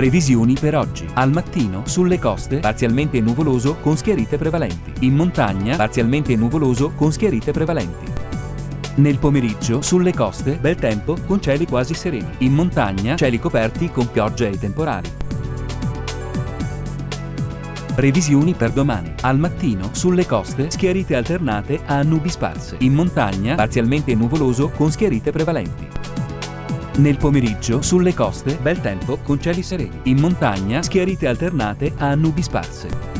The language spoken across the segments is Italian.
Previsioni per oggi. Al mattino, sulle coste, parzialmente nuvoloso con schiarite prevalenti. In montagna, parzialmente nuvoloso con schiarite prevalenti. Nel pomeriggio, sulle coste, bel tempo con cieli quasi sereni. In montagna, cieli coperti con piogge e temporali. Previsioni per domani. Al mattino, sulle coste, schiarite alternate a nubi sparse. In montagna, parzialmente nuvoloso con schiarite prevalenti. Nel pomeriggio, sulle coste, bel tempo con cieli sereni. In montagna, schiarite alternate a nubi sparse.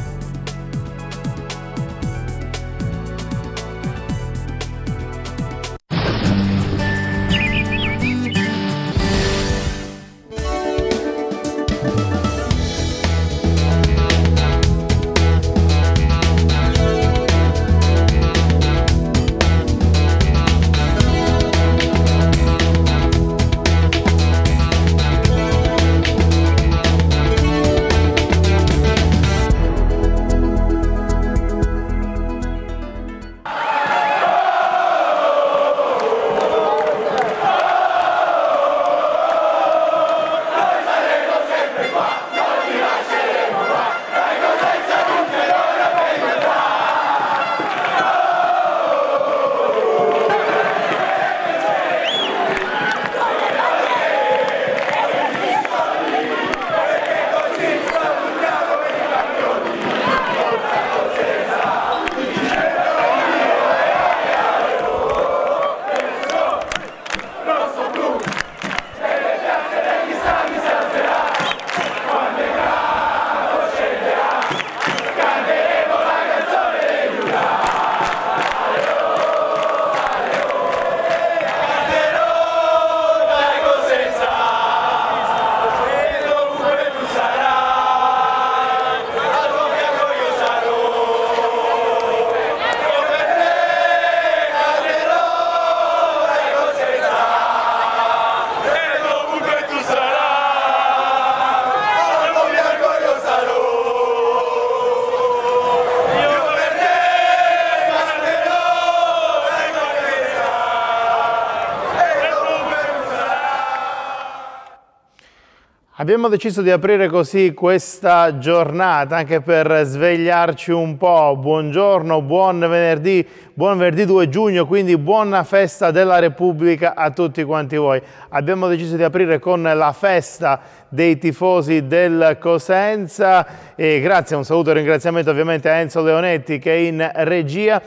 Abbiamo deciso di aprire così questa giornata anche per svegliarci un po'. Buongiorno, buon venerdì, buon venerdì 2 giugno, quindi buona festa della Repubblica a tutti quanti voi. Abbiamo deciso di aprire con la festa dei tifosi del Cosenza e grazie, un saluto e ringraziamento ovviamente a Enzo Leonetti che è in regia.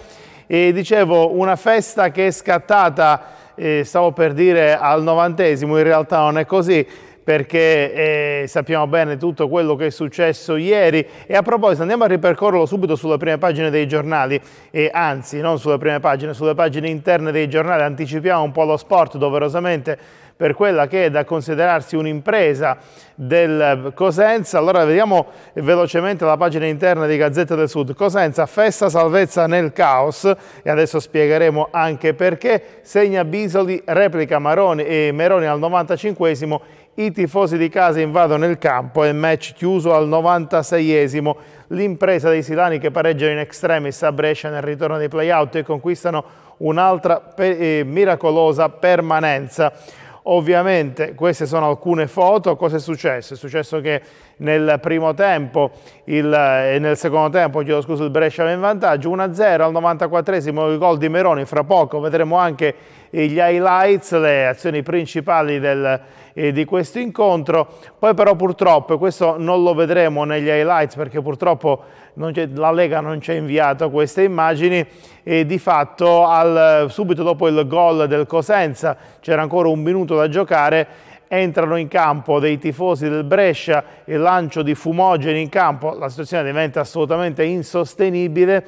E dicevo, una festa che è scattata, eh, stavo per dire al novantesimo, in realtà non è così, perché eh, sappiamo bene tutto quello che è successo ieri e a proposito andiamo a ripercorrerlo subito sulle prime pagine dei giornali e anzi non sulle prime pagine, sulle pagine interne dei giornali anticipiamo un po' lo sport doverosamente per quella che è da considerarsi un'impresa del eh, Cosenza. Allora vediamo velocemente la pagina interna di Gazzetta del Sud. Cosenza, festa salvezza nel caos e adesso spiegheremo anche perché. Segna Bisoli, replica Maroni e Meroni al 95esimo i tifosi di casa invadono il campo e match chiuso al 96esimo. L'impresa dei Silani che pareggiano in extremis a Brescia nel ritorno dei playout e conquistano un'altra eh, miracolosa permanenza. Ovviamente queste sono alcune foto, cosa è successo? È successo che nel primo tempo il, e eh, nel secondo tempo, scusa, il Brescia aveva in vantaggio 1-0 al 94esimo il gol di Meroni, fra poco vedremo anche gli highlights, le azioni principali del, eh, di questo incontro, poi però purtroppo, questo non lo vedremo negli highlights perché purtroppo la Lega non ci ha inviato queste immagini e di fatto al, subito dopo il gol del Cosenza c'era ancora un minuto da giocare entrano in campo dei tifosi del Brescia il lancio di fumogeni in campo la situazione diventa assolutamente insostenibile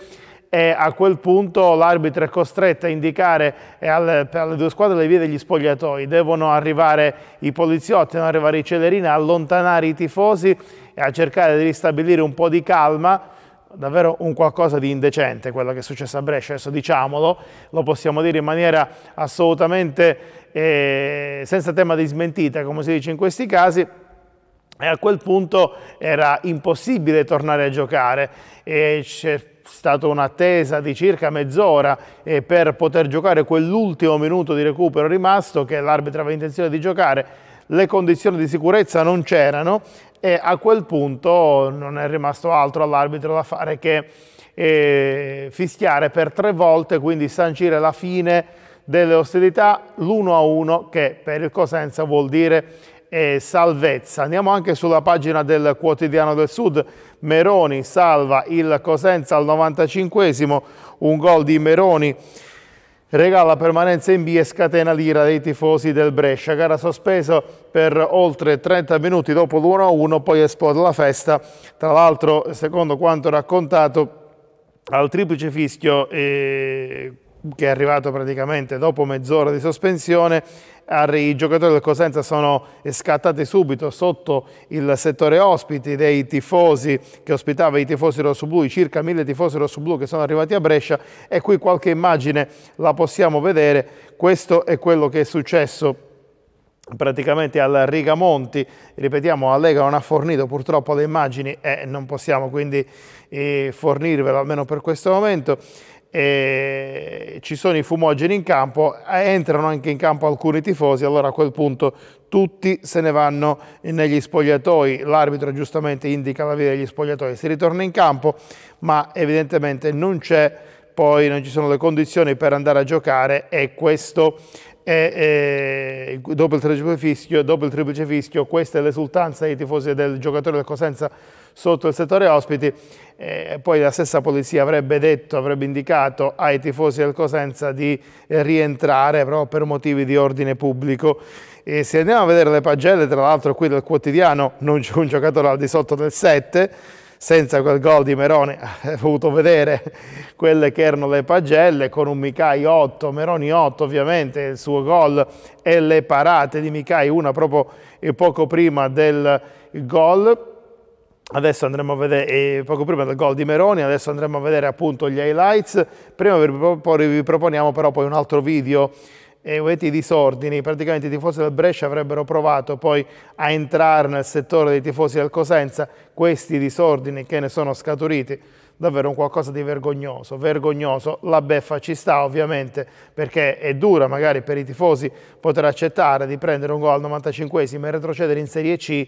e a quel punto l'arbitro è costretto a indicare eh, alle, per due squadre le vie degli spogliatoi, devono arrivare i poliziotti, devono arrivare i celerini a allontanare i tifosi e a cercare di ristabilire un po' di calma davvero un qualcosa di indecente quello che è successo a Brescia, adesso diciamolo, lo possiamo dire in maniera assolutamente eh, senza tema di smentita, come si dice in questi casi, e a quel punto era impossibile tornare a giocare e c'è stata un'attesa di circa mezz'ora eh, per poter giocare quell'ultimo minuto di recupero rimasto che l'arbitro aveva intenzione di giocare le condizioni di sicurezza non c'erano e a quel punto non è rimasto altro all'arbitro da fare che eh, fischiare per tre volte, quindi sancire la fine delle ostilità, l'1-1 che per il Cosenza vuol dire eh, salvezza. Andiamo anche sulla pagina del quotidiano del Sud, Meroni salva il Cosenza al 95 un gol di Meroni Regala permanenza in B e scatena l'ira dei tifosi del Brescia. Gara sospeso per oltre 30 minuti dopo l'1-1, poi esplode la festa. Tra l'altro, secondo quanto raccontato, al triplice fischio eh, che è arrivato praticamente dopo mezz'ora di sospensione, i giocatori del Cosenza sono scattati subito sotto il settore ospiti dei tifosi che ospitava i tifosi rossoblù, circa mille tifosi rossoblù che sono arrivati a Brescia e qui qualche immagine la possiamo vedere, questo è quello che è successo praticamente al Rigamonti, ripetiamo la Lega non ha fornito purtroppo le immagini e non possiamo quindi eh, fornirvelo almeno per questo momento eh, ci sono i fumogeni in campo, entrano anche in campo alcuni tifosi, allora a quel punto tutti se ne vanno negli spogliatoi, l'arbitro giustamente indica la via degli spogliatoi, si ritorna in campo, ma evidentemente non c'è poi non ci sono le condizioni per andare a giocare e questo è, è dopo, il fischio, dopo il triplice fischio, questa è l'esultanza dei tifosi del giocatore del Cosenza sotto il settore ospiti. Eh, poi la stessa polizia avrebbe detto, avrebbe indicato ai tifosi del Cosenza di eh, rientrare proprio per motivi di ordine pubblico. E se andiamo a vedere le pagelle, tra l'altro qui del quotidiano non c'è un giocatore al di sotto del 7, senza quel gol di Meroni ha voluto vedere quelle che erano le pagelle con un Micai 8, Meroni 8 ovviamente, il suo gol e le parate di Micai, una proprio eh, poco prima del gol Adesso andremo a vedere, poco prima del gol di Meroni, adesso andremo a vedere appunto gli highlights. Prima vi proponiamo però poi un altro video e vedete i disordini, praticamente i tifosi del Brescia avrebbero provato poi a entrare nel settore dei tifosi del Cosenza, questi disordini che ne sono scaturiti, davvero un qualcosa di vergognoso, vergognoso, la beffa ci sta ovviamente perché è dura magari per i tifosi poter accettare di prendere un gol al 95esimo e retrocedere in Serie C,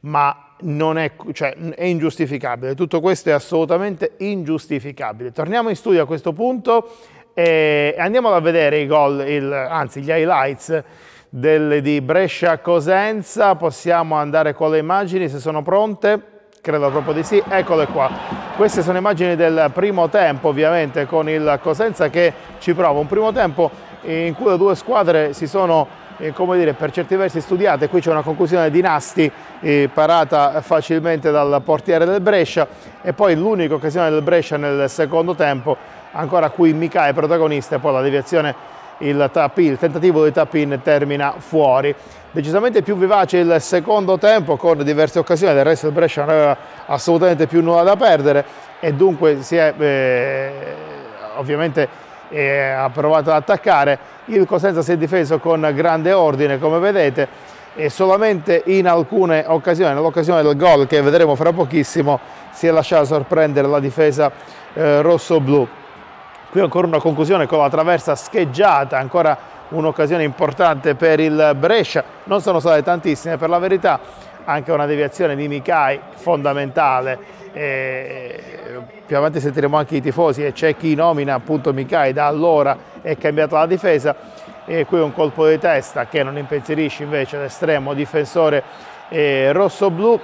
ma non è, cioè, è ingiustificabile. Tutto questo è assolutamente ingiustificabile. Torniamo in studio a questo punto e andiamo a vedere i gol, il, anzi gli highlights del, di Brescia-Cosenza. Possiamo andare con le immagini se sono pronte credo proprio di sì, eccole qua. Queste sono immagini del primo tempo ovviamente con il Cosenza che ci prova, un primo tempo in cui le due squadre si sono eh, come dire, per certi versi studiate, qui c'è una conclusione di Nasti eh, parata facilmente dal portiere del Brescia e poi l'unica occasione del Brescia nel secondo tempo, ancora qui Mica è protagonista e poi la deviazione il, tap, il tentativo di tap-in termina fuori. Decisamente più vivace il secondo tempo con diverse occasioni, del resto il Brescia non aveva assolutamente più nulla da perdere e dunque si è eh, ovviamente e ha provato ad attaccare. Il Cosenza si è difeso con grande ordine, come vedete, e solamente in alcune occasioni, nell'occasione del gol che vedremo fra pochissimo, si è lasciata sorprendere la difesa eh, rosso-blu. Qui ancora una conclusione con la traversa scheggiata, ancora un'occasione importante per il Brescia. Non sono state tantissime per la verità, anche una deviazione di Mikai fondamentale. E più avanti sentiremo anche i tifosi e c'è chi nomina appunto Mikai da allora è cambiata la difesa e qui un colpo di testa che non impensierisce invece l'estremo difensore eh, rosso-blu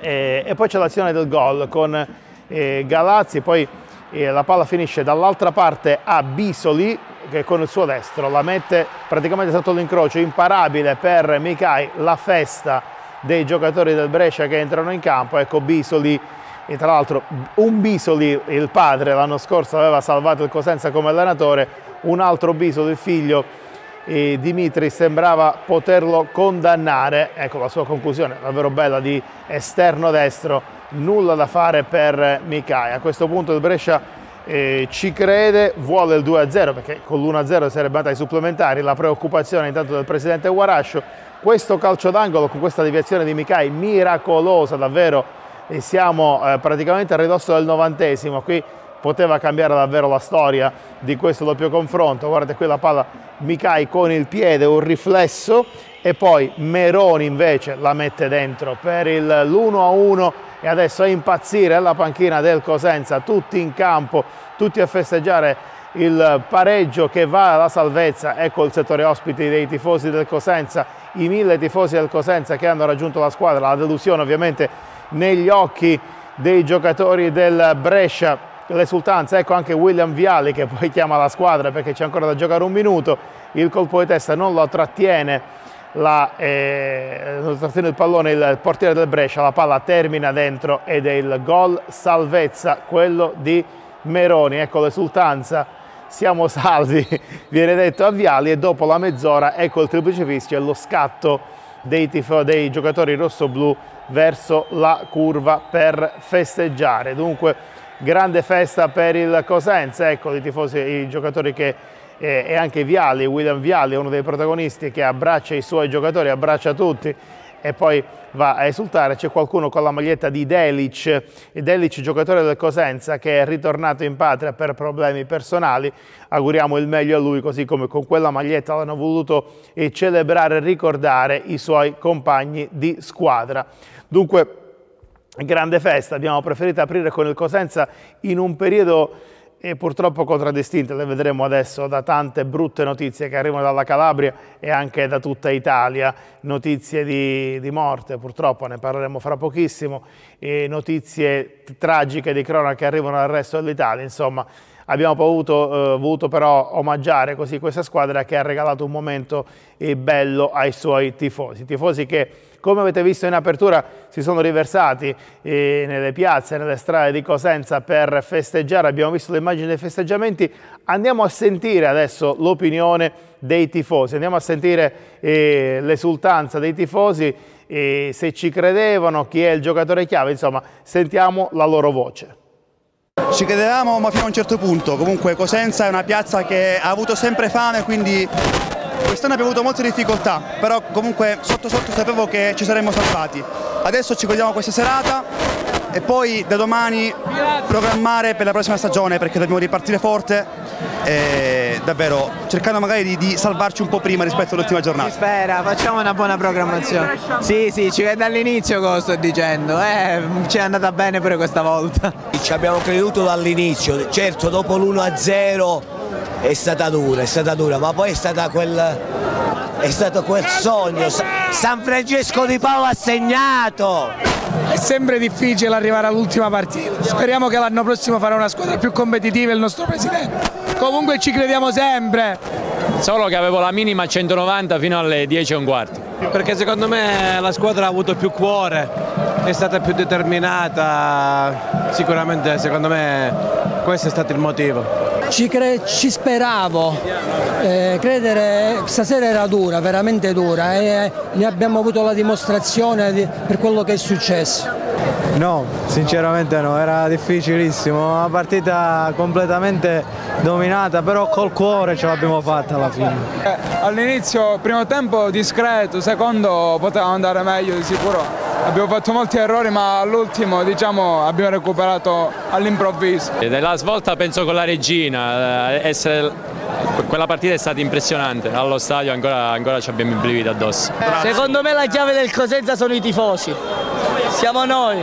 eh, e poi c'è l'azione del gol con eh, Galazzi poi eh, la palla finisce dall'altra parte a Bisoli che con il suo destro la mette praticamente sotto l'incrocio imparabile per Mikai la festa dei giocatori del Brescia che entrano in campo, ecco Bisoli e tra l'altro un Bisoli, il padre, l'anno scorso aveva salvato il Cosenza come allenatore, un altro Bisoli, il figlio, e Dimitri sembrava poterlo condannare, ecco la sua conclusione davvero bella di esterno destro, nulla da fare per Mikai. A questo punto il Brescia eh, ci crede, vuole il 2-0 perché con l'1-0 sarebbe andata ai supplementari, la preoccupazione intanto del presidente Guarascio questo calcio d'angolo con questa deviazione di Mikai miracolosa davvero e siamo eh, praticamente a ridosso del novantesimo qui poteva cambiare davvero la storia di questo doppio confronto guardate qui la palla Mikai con il piede un riflesso e poi Meroni invece la mette dentro per l'1-1 e adesso a impazzire la panchina del Cosenza tutti in campo tutti a festeggiare il pareggio che va alla salvezza ecco il settore ospiti dei tifosi del Cosenza i mille tifosi del Cosenza che hanno raggiunto la squadra, la delusione ovviamente negli occhi dei giocatori del Brescia l'esultanza, ecco anche William Viali che poi chiama la squadra perché c'è ancora da giocare un minuto, il colpo di testa non lo trattiene, la, eh, non trattiene il pallone il portiere del Brescia, la palla termina dentro ed è il gol salvezza, quello di Meroni, ecco l'esultanza siamo salvi, viene detto a Viali e dopo la mezz'ora ecco il triplice fischio e lo scatto dei, tifo, dei giocatori rossoblù verso la curva per festeggiare. Dunque grande festa per il Cosenza, ecco i tifosi, i giocatori che eh, e anche Viali, William Viali, uno dei protagonisti che abbraccia i suoi giocatori, abbraccia tutti e poi va a esultare. C'è qualcuno con la maglietta di Delic, Delic giocatore del Cosenza che è ritornato in patria per problemi personali. Auguriamo il meglio a lui, così come con quella maglietta l'hanno voluto celebrare e ricordare i suoi compagni di squadra. Dunque, grande festa, abbiamo preferito aprire con il Cosenza in un periodo e purtroppo contraddistinte, le vedremo adesso, da tante brutte notizie che arrivano dalla Calabria e anche da tutta Italia, notizie di, di morte purtroppo, ne parleremo fra pochissimo, e notizie tragiche di cronaca che arrivano dal resto dell'Italia, insomma abbiamo potuto, eh, voluto però omaggiare così questa squadra che ha regalato un momento eh, bello ai suoi tifosi, tifosi che come avete visto in apertura si sono riversati eh, nelle piazze, nelle strade di Cosenza per festeggiare, abbiamo visto le immagini dei festeggiamenti, andiamo a sentire adesso l'opinione dei tifosi, andiamo a sentire eh, l'esultanza dei tifosi, eh, se ci credevano, chi è il giocatore chiave, insomma sentiamo la loro voce. Ci credevamo ma fino a un certo punto, comunque Cosenza è una piazza che ha avuto sempre fame quindi Quest'anno abbiamo avuto molte difficoltà, però comunque sotto sotto sapevo che ci saremmo salvati. Adesso ci godiamo questa serata e poi da domani programmare per la prossima stagione perché dobbiamo ripartire forte e davvero cercando magari di, di salvarci un po' prima rispetto all'ultima giornata. Si spera, facciamo una buona programmazione. Sì, sì, ci vede dall'inizio cosa sto dicendo, eh, ci è andata bene pure questa volta. Ci abbiamo creduto dall'inizio, certo dopo l'1-0 è stata dura, è stata dura, ma poi è stata quel, è stato quel sogno. San Francesco di Paolo ha segnato! È sempre difficile arrivare all'ultima partita, speriamo che l'anno prossimo farà una squadra più competitiva il nostro presidente. Comunque ci crediamo sempre. Solo che avevo la minima 190 fino alle 10 e un quarto. Perché secondo me la squadra ha avuto più cuore, è stata più determinata, sicuramente secondo me questo è stato il motivo ci, ci speravo, eh, credere stasera era dura, veramente dura e eh. ne abbiamo avuto la dimostrazione di, per quello che è successo. No, sinceramente no, era difficilissimo, una partita completamente dominata, però col cuore ce l'abbiamo fatta alla fine. Eh, all'inizio, primo tempo discreto, secondo poteva andare meglio di sicuro. Abbiamo fatto molti errori ma all'ultimo diciamo, abbiamo recuperato all'improvviso. La svolta penso con la regina, eh, essere quella partita è stata impressionante, allo stadio ancora, ancora ci abbiamo i brividi addosso. Secondo me la chiave del Cosenza sono i tifosi, siamo noi.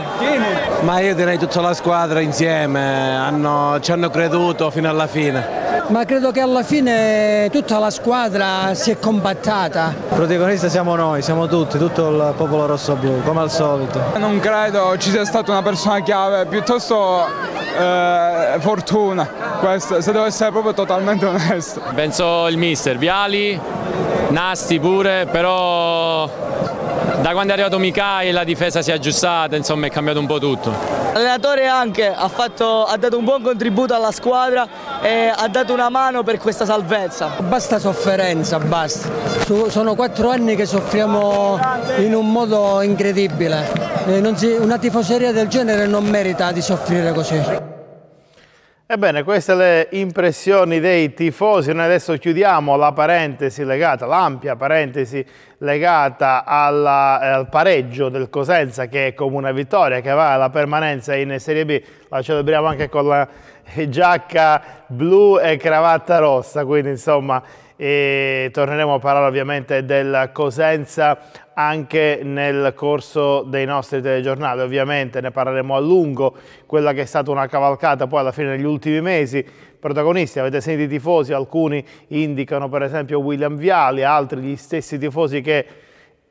Ma io direi tutta la squadra insieme, hanno, ci hanno creduto fino alla fine ma credo che alla fine tutta la squadra si è combattata. Protagonista siamo noi, siamo tutti, tutto il popolo rosso-blu, come al solito. Non credo ci sia stata una persona chiave, piuttosto eh, fortuna, questo, se devo essere proprio totalmente onesto. Penso il mister, Viali, Nasti pure, però da quando è arrivato Micai la difesa si è aggiustata, insomma è cambiato un po' tutto. L'allenatore anche ha, fatto, ha dato un buon contributo alla squadra e ha dato una mano per questa salvezza. Basta sofferenza, basta. Sono quattro anni che soffriamo in un modo incredibile. Eh, una tifoseria del genere non merita di soffrire così. Ebbene, queste le impressioni dei tifosi. Noi adesso chiudiamo la parentesi legata, l'ampia parentesi legata alla, eh, al pareggio del Cosenza, che è come una vittoria, che va alla permanenza in Serie B. La celebriamo anche con la giacca blu e cravatta rossa, quindi insomma... E eh, torneremo a parlare ovviamente del Cosenza anche nel corso dei nostri telegiornali, ovviamente ne parleremo a lungo, quella che è stata una cavalcata poi alla fine degli ultimi mesi, protagonisti, avete sentito i tifosi, alcuni indicano per esempio William Viali, altri gli stessi tifosi che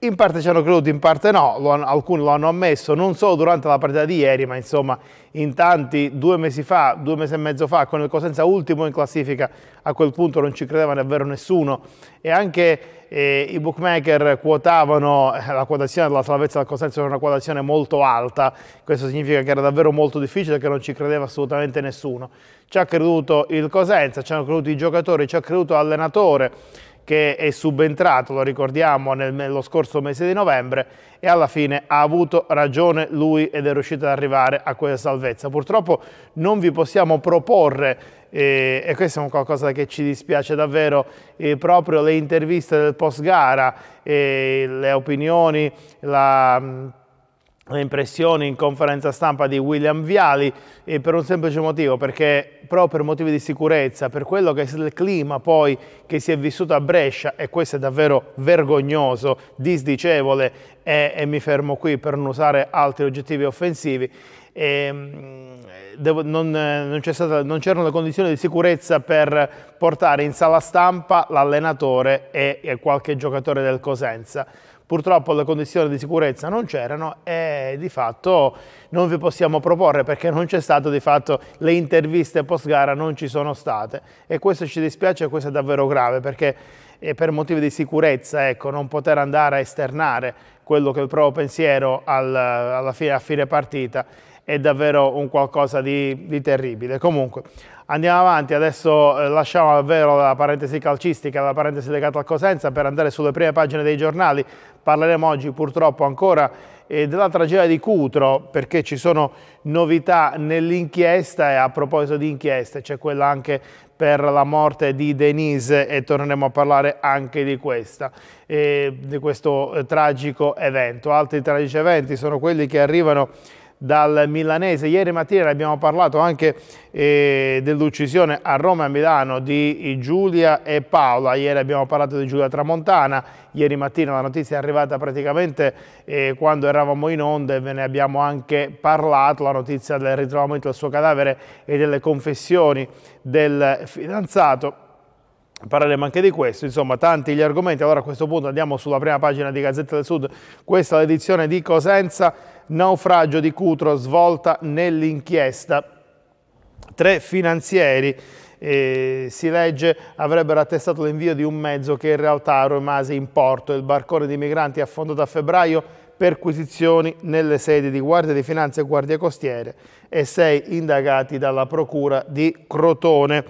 in parte ci hanno creduto, in parte no, lo hanno, alcuni lo hanno ammesso, non solo durante la partita di ieri, ma insomma in tanti due mesi fa, due mesi e mezzo fa, con il Cosenza ultimo in classifica, a quel punto non ci credeva davvero nessuno e anche eh, i bookmaker quotavano eh, la quotazione della salvezza del Cosenza era una quotazione molto alta, questo significa che era davvero molto difficile, che non ci credeva assolutamente nessuno. Ci ha creduto il Cosenza, ci hanno creduto i giocatori, ci ha creduto l'allenatore, che è subentrato, lo ricordiamo, nel, nello scorso mese di novembre e alla fine ha avuto ragione lui ed è riuscito ad arrivare a quella salvezza. Purtroppo non vi possiamo proporre, eh, e questo è un qualcosa che ci dispiace davvero, eh, proprio le interviste del post gara, eh, le opinioni, la le impressioni in conferenza stampa di William Viali eh, per un semplice motivo, perché proprio per motivi di sicurezza, per quello che è il clima poi che si è vissuto a Brescia, e questo è davvero vergognoso, disdicevole, e, e mi fermo qui per non usare altri oggettivi offensivi, e, ehm, devo, non, non c'erano le condizioni di sicurezza per portare in sala stampa l'allenatore e, e qualche giocatore del Cosenza purtroppo le condizioni di sicurezza non c'erano e di fatto non vi possiamo proporre perché non c'è stato di fatto le interviste post gara non ci sono state e questo ci dispiace e questo è davvero grave perché eh, per motivi di sicurezza ecco, non poter andare a esternare quello che è il proprio pensiero alla fine, a fine partita è davvero un qualcosa di, di terribile. Comunque, Andiamo avanti, adesso eh, lasciamo davvero la parentesi calcistica, la parentesi legata al Cosenza per andare sulle prime pagine dei giornali. Parleremo oggi purtroppo ancora eh, della tragedia di Cutro perché ci sono novità nell'inchiesta e a proposito di inchieste c'è quella anche per la morte di Denise e torneremo a parlare anche di questa, eh, di questo eh, tragico evento. Altri tragici eventi sono quelli che arrivano dal milanese. Ieri mattina abbiamo parlato anche eh, dell'uccisione a Roma e a Milano di Giulia e Paola. Ieri abbiamo parlato di Giulia Tramontana, ieri mattina la notizia è arrivata praticamente eh, quando eravamo in onda e ve ne abbiamo anche parlato, la notizia del ritrovamento del suo cadavere e delle confessioni del fidanzato parleremo anche di questo, insomma tanti gli argomenti, allora a questo punto andiamo sulla prima pagina di Gazzetta del Sud, questa è l'edizione di Cosenza, naufragio di Cutro svolta nell'inchiesta, tre finanzieri eh, si legge avrebbero attestato l'invio di un mezzo che in realtà rimase in porto, il barcone di migranti affondato a febbraio perquisizioni nelle sedi di Guardia di Finanza e Guardia Costiere e sei indagati dalla Procura di Crotone.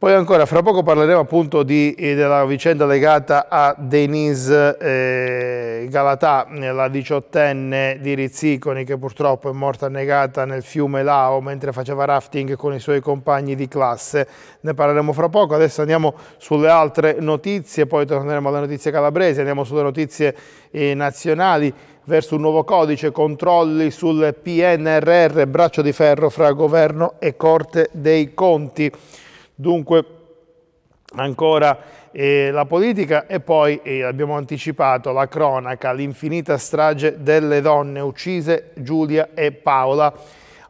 Poi ancora, fra poco parleremo appunto di, eh, della vicenda legata a Denise eh, Galatà, la diciottenne di Rizziconi che purtroppo è morta annegata nel fiume Lao mentre faceva rafting con i suoi compagni di classe. Ne parleremo fra poco, adesso andiamo sulle altre notizie, poi torneremo alle notizie calabresi, andiamo sulle notizie eh, nazionali verso un nuovo codice, controlli sul PNRR, braccio di ferro fra governo e Corte dei Conti. Dunque, ancora eh, la politica e poi, eh, abbiamo anticipato, la cronaca, l'infinita strage delle donne uccise Giulia e Paola.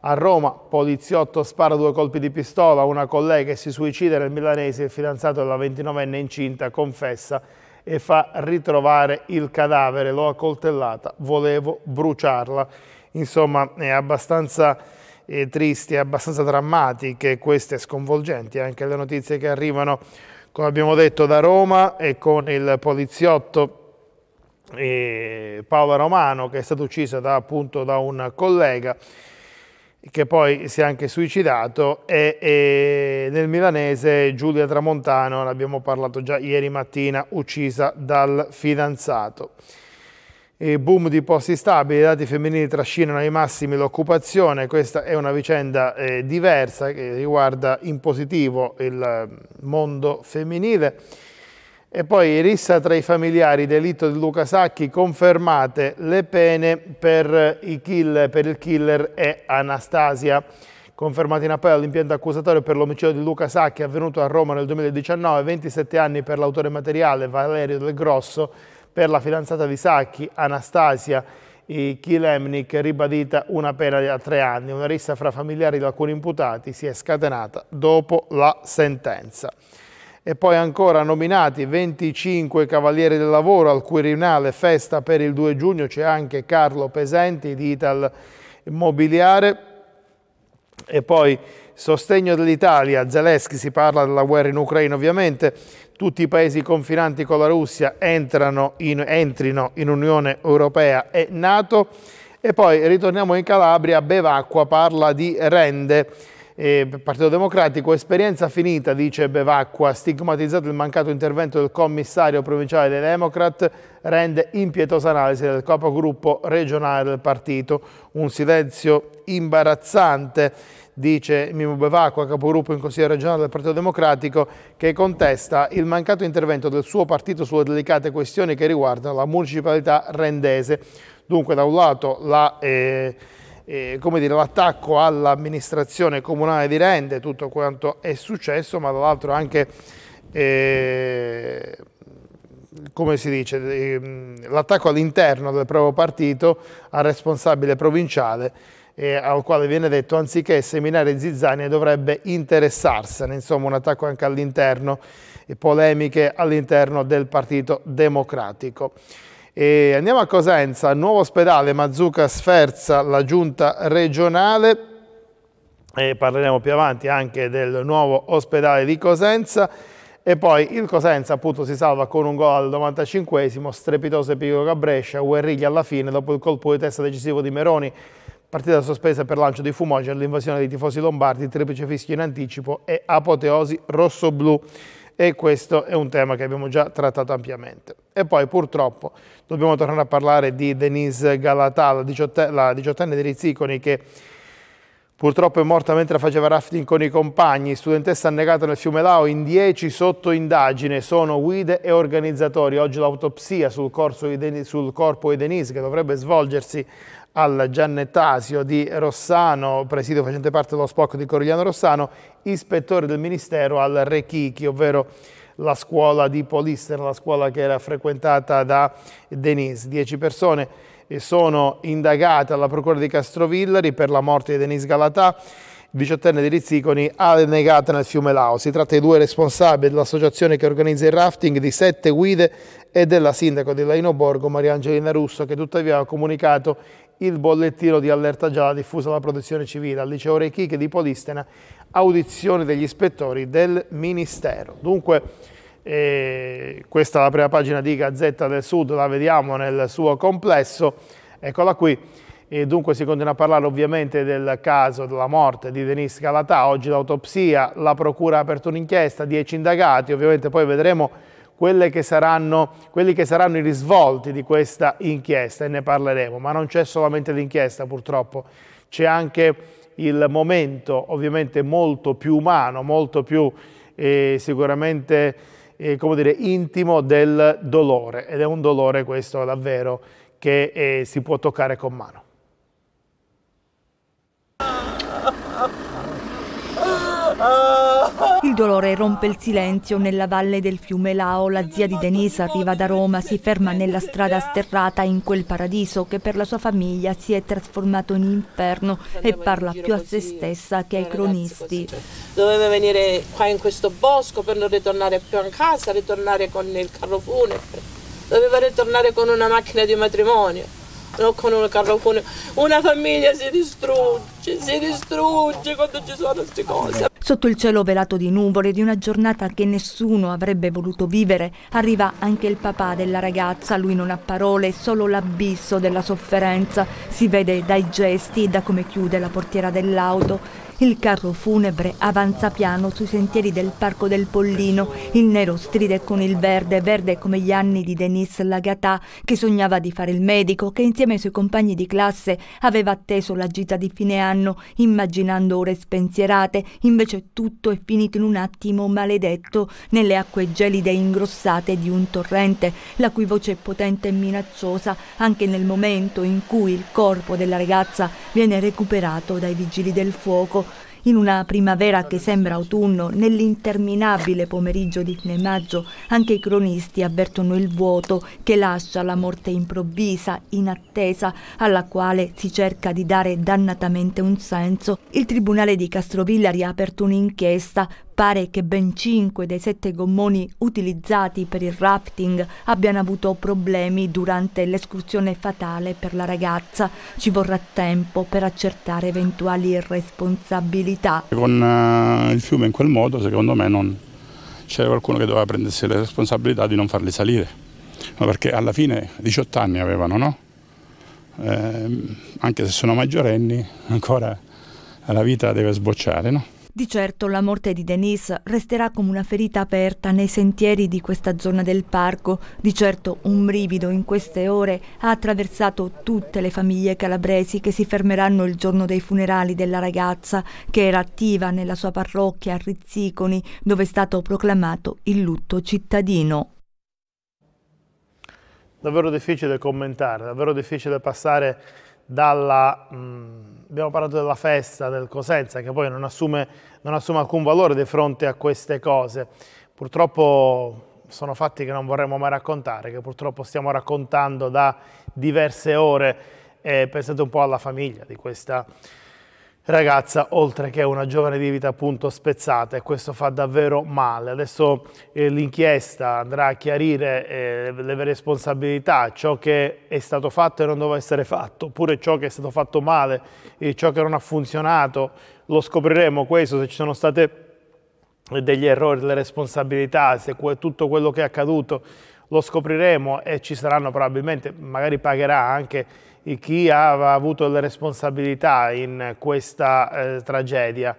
A Roma, poliziotto spara due colpi di pistola, una collega che si suicida nel milanese, il fidanzato della 29enne incinta confessa e fa ritrovare il cadavere, l'ho accoltellata, volevo bruciarla. Insomma, è abbastanza eh, tristi abbastanza drammatiche, queste sconvolgenti, anche le notizie che arrivano, come abbiamo detto, da Roma e con il poliziotto eh, Paolo Romano che è stato ucciso da, appunto da un collega che poi si è anche suicidato, e, e, nel milanese Giulia Tramontano, ne abbiamo parlato già ieri mattina, uccisa dal fidanzato e boom di posti stabili, i dati femminili trascinano ai massimi l'occupazione, questa è una vicenda eh, diversa che riguarda in positivo il eh, mondo femminile. E poi rissa tra i familiari, delitto di Luca Sacchi, confermate le pene per, eh, kill, per il killer e Anastasia. Confermati in appello all'impianto accusatorio per l'omicidio di Luca Sacchi avvenuto a Roma nel 2019, 27 anni per l'autore materiale Valerio Del Grosso, per la fidanzata di Sacchi, Anastasia Kilemnik, ribadita una pena di tre anni. Una rissa fra familiari di alcuni imputati si è scatenata dopo la sentenza. E poi ancora nominati 25 Cavalieri del Lavoro al Quirinale, festa per il 2 giugno, c'è anche Carlo Pesenti di Ital Immobiliare. E poi sostegno dell'Italia, Zelensky si parla della guerra in Ucraina ovviamente, tutti i paesi confinanti con la Russia in, entrino in Unione Europea e Nato. E poi ritorniamo in Calabria, Bevacqua parla di rende. Eh, Partito Democratico, esperienza finita, dice Bevacqua, stigmatizzato il mancato intervento del commissario provinciale dei Democrat, rende impietosa analisi del capogruppo regionale del partito, un silenzio imbarazzante dice Mimo Bevacqua, capogruppo in Consiglio regionale del Partito Democratico, che contesta il mancato intervento del suo partito sulle delicate questioni che riguardano la municipalità rendese. Dunque da un lato la... Eh, eh, l'attacco all'amministrazione comunale di Rende, tutto quanto è successo, ma dall'altro anche eh, ehm, l'attacco all'interno del proprio partito al responsabile provinciale eh, al quale viene detto anziché seminare zizzanie dovrebbe interessarsene, insomma un attacco anche all'interno, polemiche all'interno del Partito Democratico. E andiamo a Cosenza, nuovo ospedale, Mazzucca sferza la giunta regionale, e parleremo più avanti anche del nuovo ospedale di Cosenza e poi il Cosenza appunto si salva con un gol al 95esimo, strepitoso epilogo a Brescia, Guerriglia alla fine dopo il colpo di testa decisivo di Meroni Partita sospesa per lancio dei fumogeni, l'invasione dei tifosi lombardi, triplice fischio in anticipo e apoteosi rosso-blu. E questo è un tema che abbiamo già trattato ampiamente. E poi purtroppo dobbiamo tornare a parlare di Denise Galatà, la diciottenne di Rizziconi che purtroppo è morta mentre faceva rafting con i compagni, studentessa annegata nel fiume Lao in 10 sotto indagine, sono guide e organizzatori. Oggi l'autopsia sul, sul corpo di Denise che dovrebbe svolgersi al Giannettasio di Rossano, presidio facente parte dello SPOC di Corigliano Rossano, ispettore del Ministero al Rechichi, ovvero la scuola di Polistero, la scuola che era frequentata da Denise. Dieci persone eh, sono indagate alla procura di Castrovillari per la morte di Denise Galatà, diciottenne di Rizziconi, annegata nel fiume Lao. Si tratta di due responsabili dell'associazione che organizza il rafting, di sette guide e della sindaco di Laino Borgo, Maria Angelina Russo, che tuttavia ha comunicato il bollettino di allerta gialla diffuso dalla protezione civile al liceo Rechiche di Polistena, audizione degli ispettori del Ministero. Dunque, eh, questa è la prima pagina di Gazzetta del Sud, la vediamo nel suo complesso, eccola qui. E dunque si continua a parlare ovviamente del caso della morte di Denise Galatà, oggi l'autopsia, la procura ha aperto un'inchiesta, dieci indagati, ovviamente poi vedremo che saranno, quelli che saranno i risvolti di questa inchiesta e ne parleremo, ma non c'è solamente l'inchiesta purtroppo, c'è anche il momento ovviamente molto più umano, molto più eh, sicuramente eh, come dire, intimo del dolore ed è un dolore questo davvero che eh, si può toccare con mano. Ah! Il dolore rompe il silenzio nella valle del fiume Lao. La zia di Denise arriva da Roma, si ferma nella strada sterrata in quel paradiso che per la sua famiglia si è trasformato in inferno e parla più a se stessa che eh, ai cronisti. Cioè, doveva venire qua in questo bosco per non ritornare più a casa, ritornare con il carro funebre. Doveva ritornare con una macchina di matrimonio con una carrofone, una famiglia si distrugge, si distrugge quando ci sono queste cose. Sotto il cielo velato di nuvole di una giornata che nessuno avrebbe voluto vivere, arriva anche il papà della ragazza, lui non ha parole, solo l'abisso della sofferenza, si vede dai gesti e da come chiude la portiera dell'auto il carro funebre avanza piano sui sentieri del Parco del Pollino, il nero stride con il verde, verde come gli anni di Denis Lagatà, che sognava di fare il medico, che insieme ai suoi compagni di classe aveva atteso la gita di fine anno, immaginando ore spensierate, invece tutto è finito in un attimo maledetto, nelle acque gelide e ingrossate di un torrente, la cui voce è potente e minacciosa anche nel momento in cui il corpo della ragazza viene recuperato dai vigili del fuoco in una primavera che sembra autunno, nell'interminabile pomeriggio di fine maggio, anche i cronisti avvertono il vuoto che lascia la morte improvvisa, inattesa, alla quale si cerca di dare dannatamente un senso. Il Tribunale di Castrovilla ha riaperto un'inchiesta Pare che ben 5 dei 7 gommoni utilizzati per il rafting abbiano avuto problemi durante l'escursione fatale per la ragazza. Ci vorrà tempo per accertare eventuali responsabilità. Con uh, il fiume in quel modo, secondo me, non... c'era qualcuno che doveva prendersi le responsabilità di non farli salire. Ma perché alla fine 18 anni avevano, no? Eh, anche se sono maggiorenni, ancora la vita deve sbocciare, no? Di certo la morte di Denise resterà come una ferita aperta nei sentieri di questa zona del parco, di certo un brivido in queste ore ha attraversato tutte le famiglie calabresi che si fermeranno il giorno dei funerali della ragazza che era attiva nella sua parrocchia a Rizziconi dove è stato proclamato il lutto cittadino. Davvero difficile commentare, davvero difficile passare dalla... Mh mm, abbiamo parlato della festa del Cosenza che poi non assume, non assume alcun valore di fronte a queste cose. Purtroppo sono fatti che non vorremmo mai raccontare, che purtroppo stiamo raccontando da diverse ore. Eh, pensate un po' alla famiglia di questa ragazza, oltre che una giovane di vita appunto spezzata e questo fa davvero male. Adesso eh, l'inchiesta andrà a chiarire eh, le responsabilità, ciò che è stato fatto e non doveva essere fatto, oppure ciò che è stato fatto male, eh, ciò che non ha funzionato, lo scopriremo questo, se ci sono state degli errori, delle responsabilità, se que tutto quello che è accaduto lo scopriremo e ci saranno probabilmente, magari pagherà anche chi ha avuto le responsabilità in questa eh, tragedia.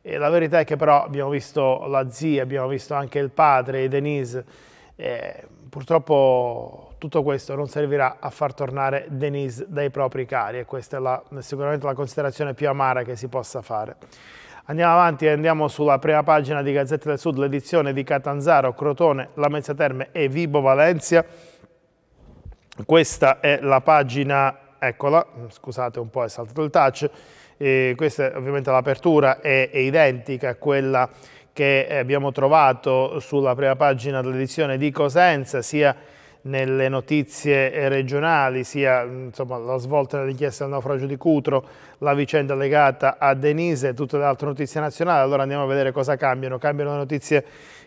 E la verità è che però abbiamo visto la zia, abbiamo visto anche il padre, Denise. Eh, purtroppo tutto questo non servirà a far tornare Denise dai propri cari e questa è la, sicuramente la considerazione più amara che si possa fare. Andiamo avanti e andiamo sulla prima pagina di Gazzetta del Sud, l'edizione di Catanzaro, Crotone, Lamezza Terme e Vibo Valencia. Questa è la pagina, eccola, scusate un po' è saltato il touch, eh, questa è, ovviamente l'apertura è, è identica a quella che abbiamo trovato sulla prima pagina dell'edizione di Cosenza, sia nelle notizie regionali, sia insomma, la svolta dell'inchiesta del naufragio di Cutro, la vicenda legata a Denise e tutte le altre notizie nazionali. Allora andiamo a vedere cosa cambiano. Cambiano le notizie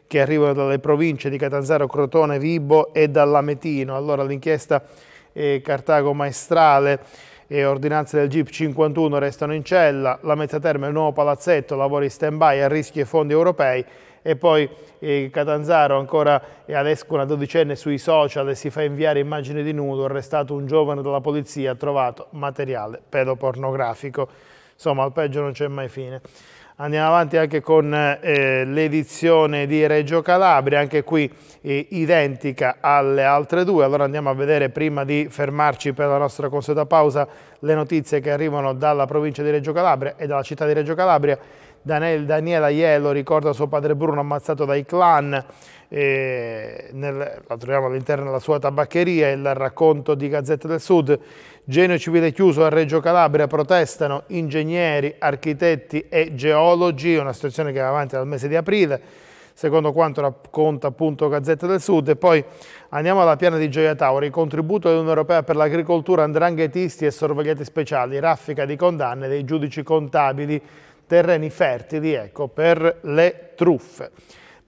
che arrivano dalle province di Catanzaro, Crotone, Vibo e dall'Ametino. Allora l'inchiesta eh, Cartago Maestrale e eh, ordinanze del GIP 51 restano in cella, la mezzaterma è un nuovo palazzetto, lavori stand by a rischio e fondi europei e poi eh, Catanzaro ancora è ad una dodicenne sui social e si fa inviare immagini di nudo, arrestato un giovane dalla polizia, ha trovato materiale pedopornografico insomma al peggio non c'è mai fine. Andiamo avanti anche con eh, l'edizione di Reggio Calabria, anche qui eh, identica alle altre due. Allora andiamo a vedere prima di fermarci per la nostra consueta pausa le notizie che arrivano dalla provincia di Reggio Calabria e dalla città di Reggio Calabria. Daniel, Daniela Iello ricorda suo padre Bruno ammazzato dai clan, eh, nel, la troviamo all'interno della sua tabaccheria, il racconto di Gazzetta del Sud. Genio civile chiuso a Reggio Calabria, protestano ingegneri, architetti e geologi, una situazione che va avanti dal mese di aprile, secondo quanto racconta appunto Gazzetta del Sud. E poi andiamo alla piana di Gioia Tauri, contributo dell'Unione Europea per l'agricoltura, andranghetisti e sorvegliati speciali, raffica di condanne dei giudici contabili, terreni fertili ecco, per le truffe.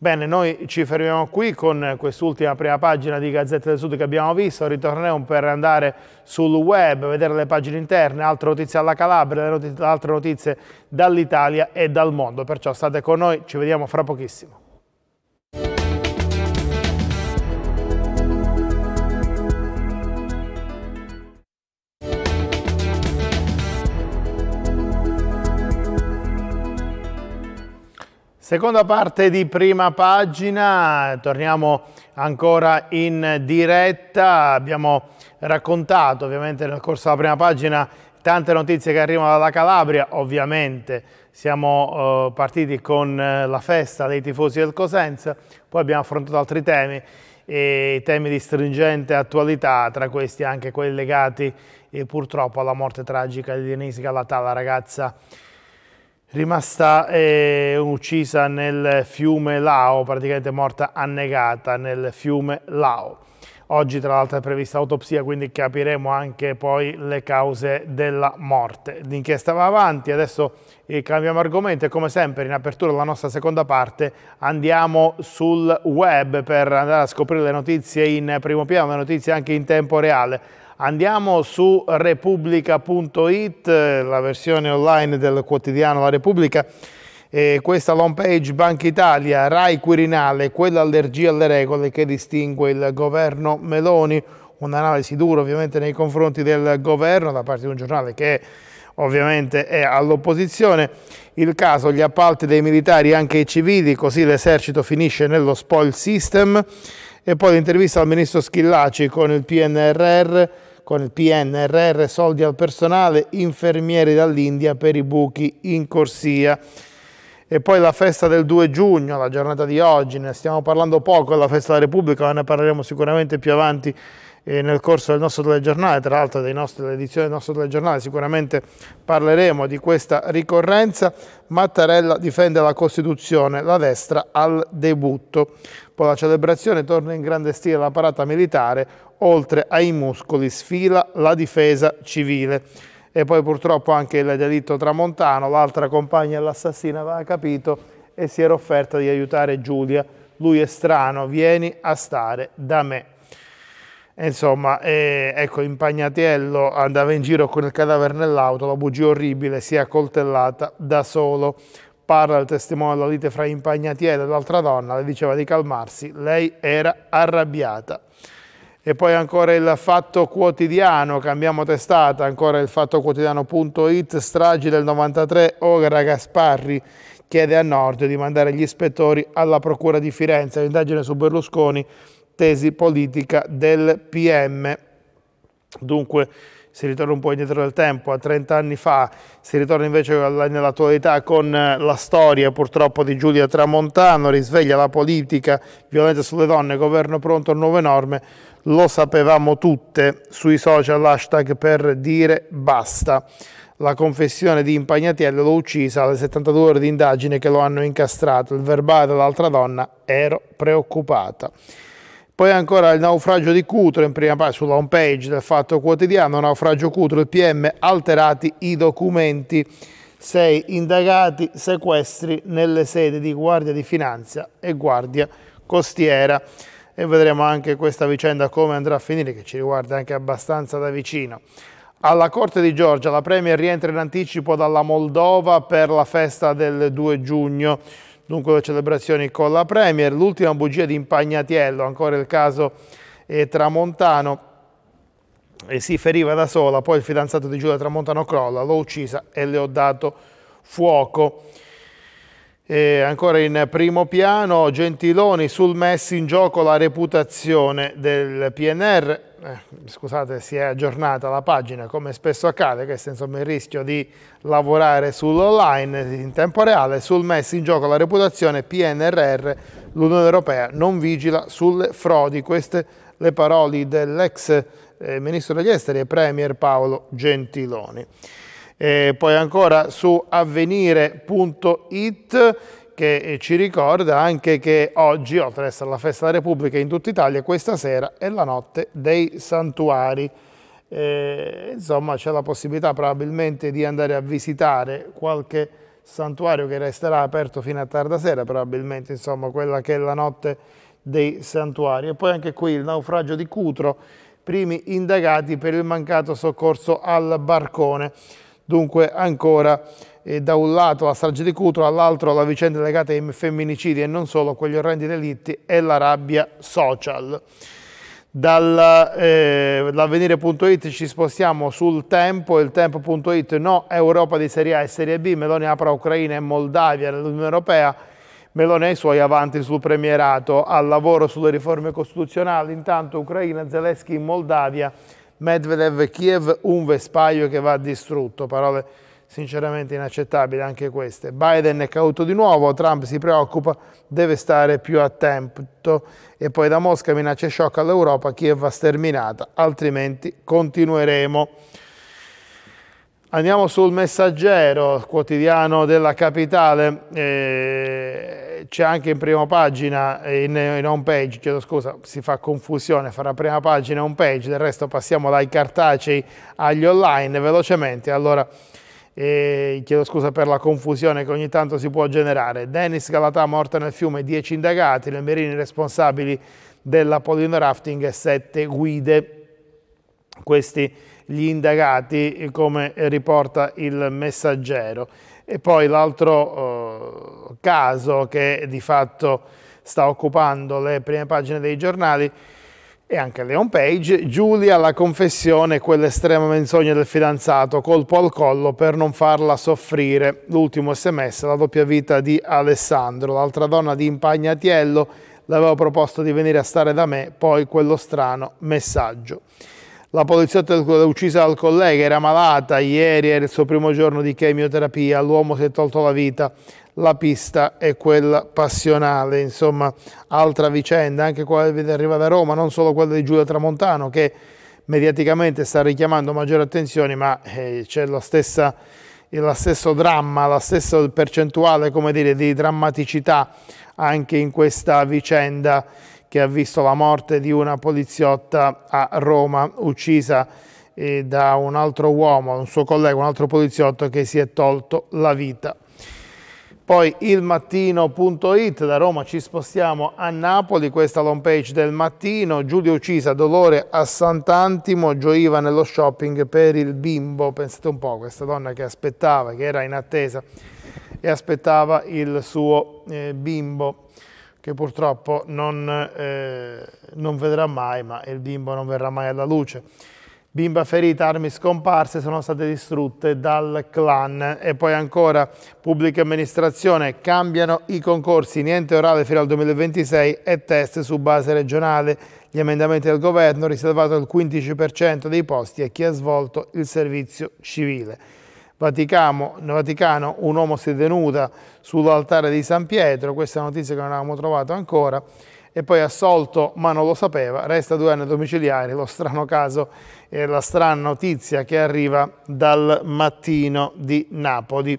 Bene, noi ci fermiamo qui con quest'ultima prima pagina di Gazzetta del Sud che abbiamo visto, ritorneremo per andare sul web, vedere le pagine interne, altre notizie alla Calabria, altre notizie dall'Italia e dal mondo, perciò state con noi, ci vediamo fra pochissimo. Seconda parte di prima pagina, torniamo ancora in diretta, abbiamo raccontato ovviamente nel corso della prima pagina tante notizie che arrivano dalla Calabria, ovviamente siamo eh, partiti con eh, la festa dei tifosi del Cosenza, poi abbiamo affrontato altri temi, e temi di stringente attualità, tra questi anche quelli legati eh, purtroppo alla morte tragica di Denise Galatà, la ragazza rimasta eh, uccisa nel fiume Lao, praticamente morta annegata nel fiume Lao. Oggi tra l'altro è prevista autopsia, quindi capiremo anche poi le cause della morte. L'inchiesta va avanti, adesso eh, cambiamo argomento e come sempre in apertura della nostra seconda parte andiamo sul web per andare a scoprire le notizie in primo piano, le notizie anche in tempo reale. Andiamo su repubblica.it, la versione online del quotidiano La Repubblica. E questa l'home page Banca Italia, Rai Quirinale, quell'allergia alle regole che distingue il governo Meloni. Un'analisi dura ovviamente nei confronti del governo da parte di un giornale che ovviamente è all'opposizione. Il caso, gli appalti dei militari anche ai civili, così l'esercito finisce nello spoil system. E poi l'intervista al ministro Schillaci con il PNRR, con il PNRR soldi al personale, infermieri dall'India per i buchi in corsia. E poi la festa del 2 giugno, la giornata di oggi, ne stiamo parlando poco, è la festa della Repubblica, ma ne parleremo sicuramente più avanti eh, nel corso del nostro telegiornale, tra l'altro dell'edizione del nostro telegiornale sicuramente parleremo di questa ricorrenza, Mattarella difende la Costituzione, la destra al debutto. Dopo la celebrazione torna in grande stile la parata militare, oltre ai muscoli sfila la difesa civile. E poi purtroppo anche il delitto tramontano, l'altra compagna dell'assassina aveva capito e si era offerta di aiutare Giulia. Lui è strano, vieni a stare da me. Insomma, eh, ecco, Impagnatiello andava in giro con il cadavere nell'auto, la bugia orribile si è accoltellata da solo. Parla il testimone della lite fra Impagnatiele e l'altra donna, le diceva di calmarsi, lei era arrabbiata. E poi ancora il Fatto Quotidiano, cambiamo testata, ancora il Fatto Quotidiano.it, stragi del 93, Ogra Gasparri chiede a Nord di mandare gli ispettori alla Procura di Firenze, l'indagine su Berlusconi, tesi politica del PM. Dunque, si ritorna un po' indietro nel tempo, a 30 anni fa, si ritorna invece nell'attualità con eh, la storia purtroppo di Giulia Tramontano, risveglia la politica, violenza sulle donne, governo pronto a nuove norme, lo sapevamo tutte sui social, hashtag per dire basta. La confessione di Impagnatiello l'ho uccisa alle 72 ore di indagine che lo hanno incastrato. Il verbale dell'altra donna ero preoccupata. Poi ancora il naufragio di Cutro in prima pagina sulla home page del Fatto Quotidiano, naufragio Cutro, il PM alterati i documenti, sei indagati, sequestri nelle sedi di Guardia di Finanza e Guardia Costiera e vedremo anche questa vicenda come andrà a finire che ci riguarda anche abbastanza da vicino. Alla Corte di Giorgia la Premier rientra in anticipo dalla Moldova per la festa del 2 giugno. Dunque le celebrazioni con la Premier, l'ultima bugia di Impagnatiello, ancora il caso eh, Tramontano, e si feriva da sola, poi il fidanzato di Giulia Tramontano crolla, l'ho uccisa e le ho dato fuoco. E ancora in primo piano, Gentiloni sul Messi in gioco la reputazione del PNR, eh, scusate, si è aggiornata la pagina, come spesso accade, che è il rischio di lavorare sull'online in tempo reale, sul MES in gioco la reputazione PNRR, l'Unione Europea non vigila sulle frodi. Queste le parole dell'ex eh, ministro degli esteri e premier Paolo Gentiloni. E poi ancora su avvenire.it che eh, ci ricorda anche che oggi, oltre ad essere la festa della Repubblica in tutta Italia, questa sera è la notte dei santuari. Eh, insomma c'è la possibilità probabilmente di andare a visitare qualche santuario che resterà aperto fino a tarda sera, probabilmente insomma quella che è la notte dei santuari. E poi anche qui il naufragio di Cutro, primi indagati per il mancato soccorso al barcone. Dunque ancora eh, da un lato la strage di Cutro, dall'altro la vicenda legata ai femminicidi e non solo, quegli orrendi delitti e la rabbia social. Dall'avvenire.it eh, ci spostiamo sul tempo, il tempo.it no Europa di Serie A e Serie B, Meloni apre Ucraina e Moldavia nell'Unione Europea, Meloni e i suoi avanti sul premierato, al lavoro sulle riforme costituzionali, intanto Ucraina, Zelensky in Moldavia, Medvedev, Kiev, un vespaio che va distrutto, parole sinceramente inaccettabile anche queste. Biden è cauto di nuovo, Trump si preoccupa, deve stare più attento e poi da Mosca minaccia e shock all'Europa, Kiev va sterminata, altrimenti continueremo. Andiamo sul messaggero quotidiano della capitale, eh, c'è anche in prima pagina, in, in home page, chiedo scusa, si fa confusione fra prima pagina e home page, del resto passiamo dai cartacei agli online velocemente. Allora, e chiedo scusa per la confusione che ogni tanto si può generare. Dennis Galatà morta nel fiume, 10 indagati, le Merini responsabili della Polino Rafting e 7 guide. Questi gli indagati come riporta il messaggero. E poi l'altro eh, caso che di fatto sta occupando le prime pagine dei giornali e anche Leon Page, Giulia la confessione quell'estrema menzogna del fidanzato, colpo al collo per non farla soffrire. L'ultimo sms, la doppia vita di Alessandro, l'altra donna di Impagnatiello, l'avevo proposto di venire a stare da me, poi quello strano messaggio. La poliziotta uccisa dal collega era malata, ieri era il suo primo giorno di chemioterapia, l'uomo si è tolto la vita la pista è quella passionale, insomma altra vicenda, anche quella che arriva da Roma, non solo quella di Giulia Tramontano che mediaticamente sta richiamando maggiore attenzione, ma eh, c'è lo stesso dramma, la stessa percentuale dire, di drammaticità anche in questa vicenda che ha visto la morte di una poliziotta a Roma, uccisa eh, da un altro uomo, un suo collega, un altro poliziotto che si è tolto la vita. Poi ilmattino.it, da Roma ci spostiamo a Napoli, questa è l'home page del mattino, Giulia uccisa, dolore a Sant'Antimo, gioiva nello shopping per il bimbo, pensate un po', questa donna che aspettava, che era in attesa e aspettava il suo eh, bimbo che purtroppo non, eh, non vedrà mai, ma il bimbo non verrà mai alla luce bimba ferita, armi scomparse sono state distrutte dal clan. E poi ancora, pubblica amministrazione, cambiano i concorsi, niente orale fino al 2026 e test su base regionale. Gli emendamenti del governo riservato il 15% dei posti a chi ha svolto il servizio civile. Vaticano, Vaticano un uomo si è denuta sull'altare di San Pietro, questa notizia che non avevamo trovato ancora, e poi assolto ma non lo sapeva, resta due anni domiciliari, lo strano caso eh, la strana notizia che arriva dal mattino di Napoli.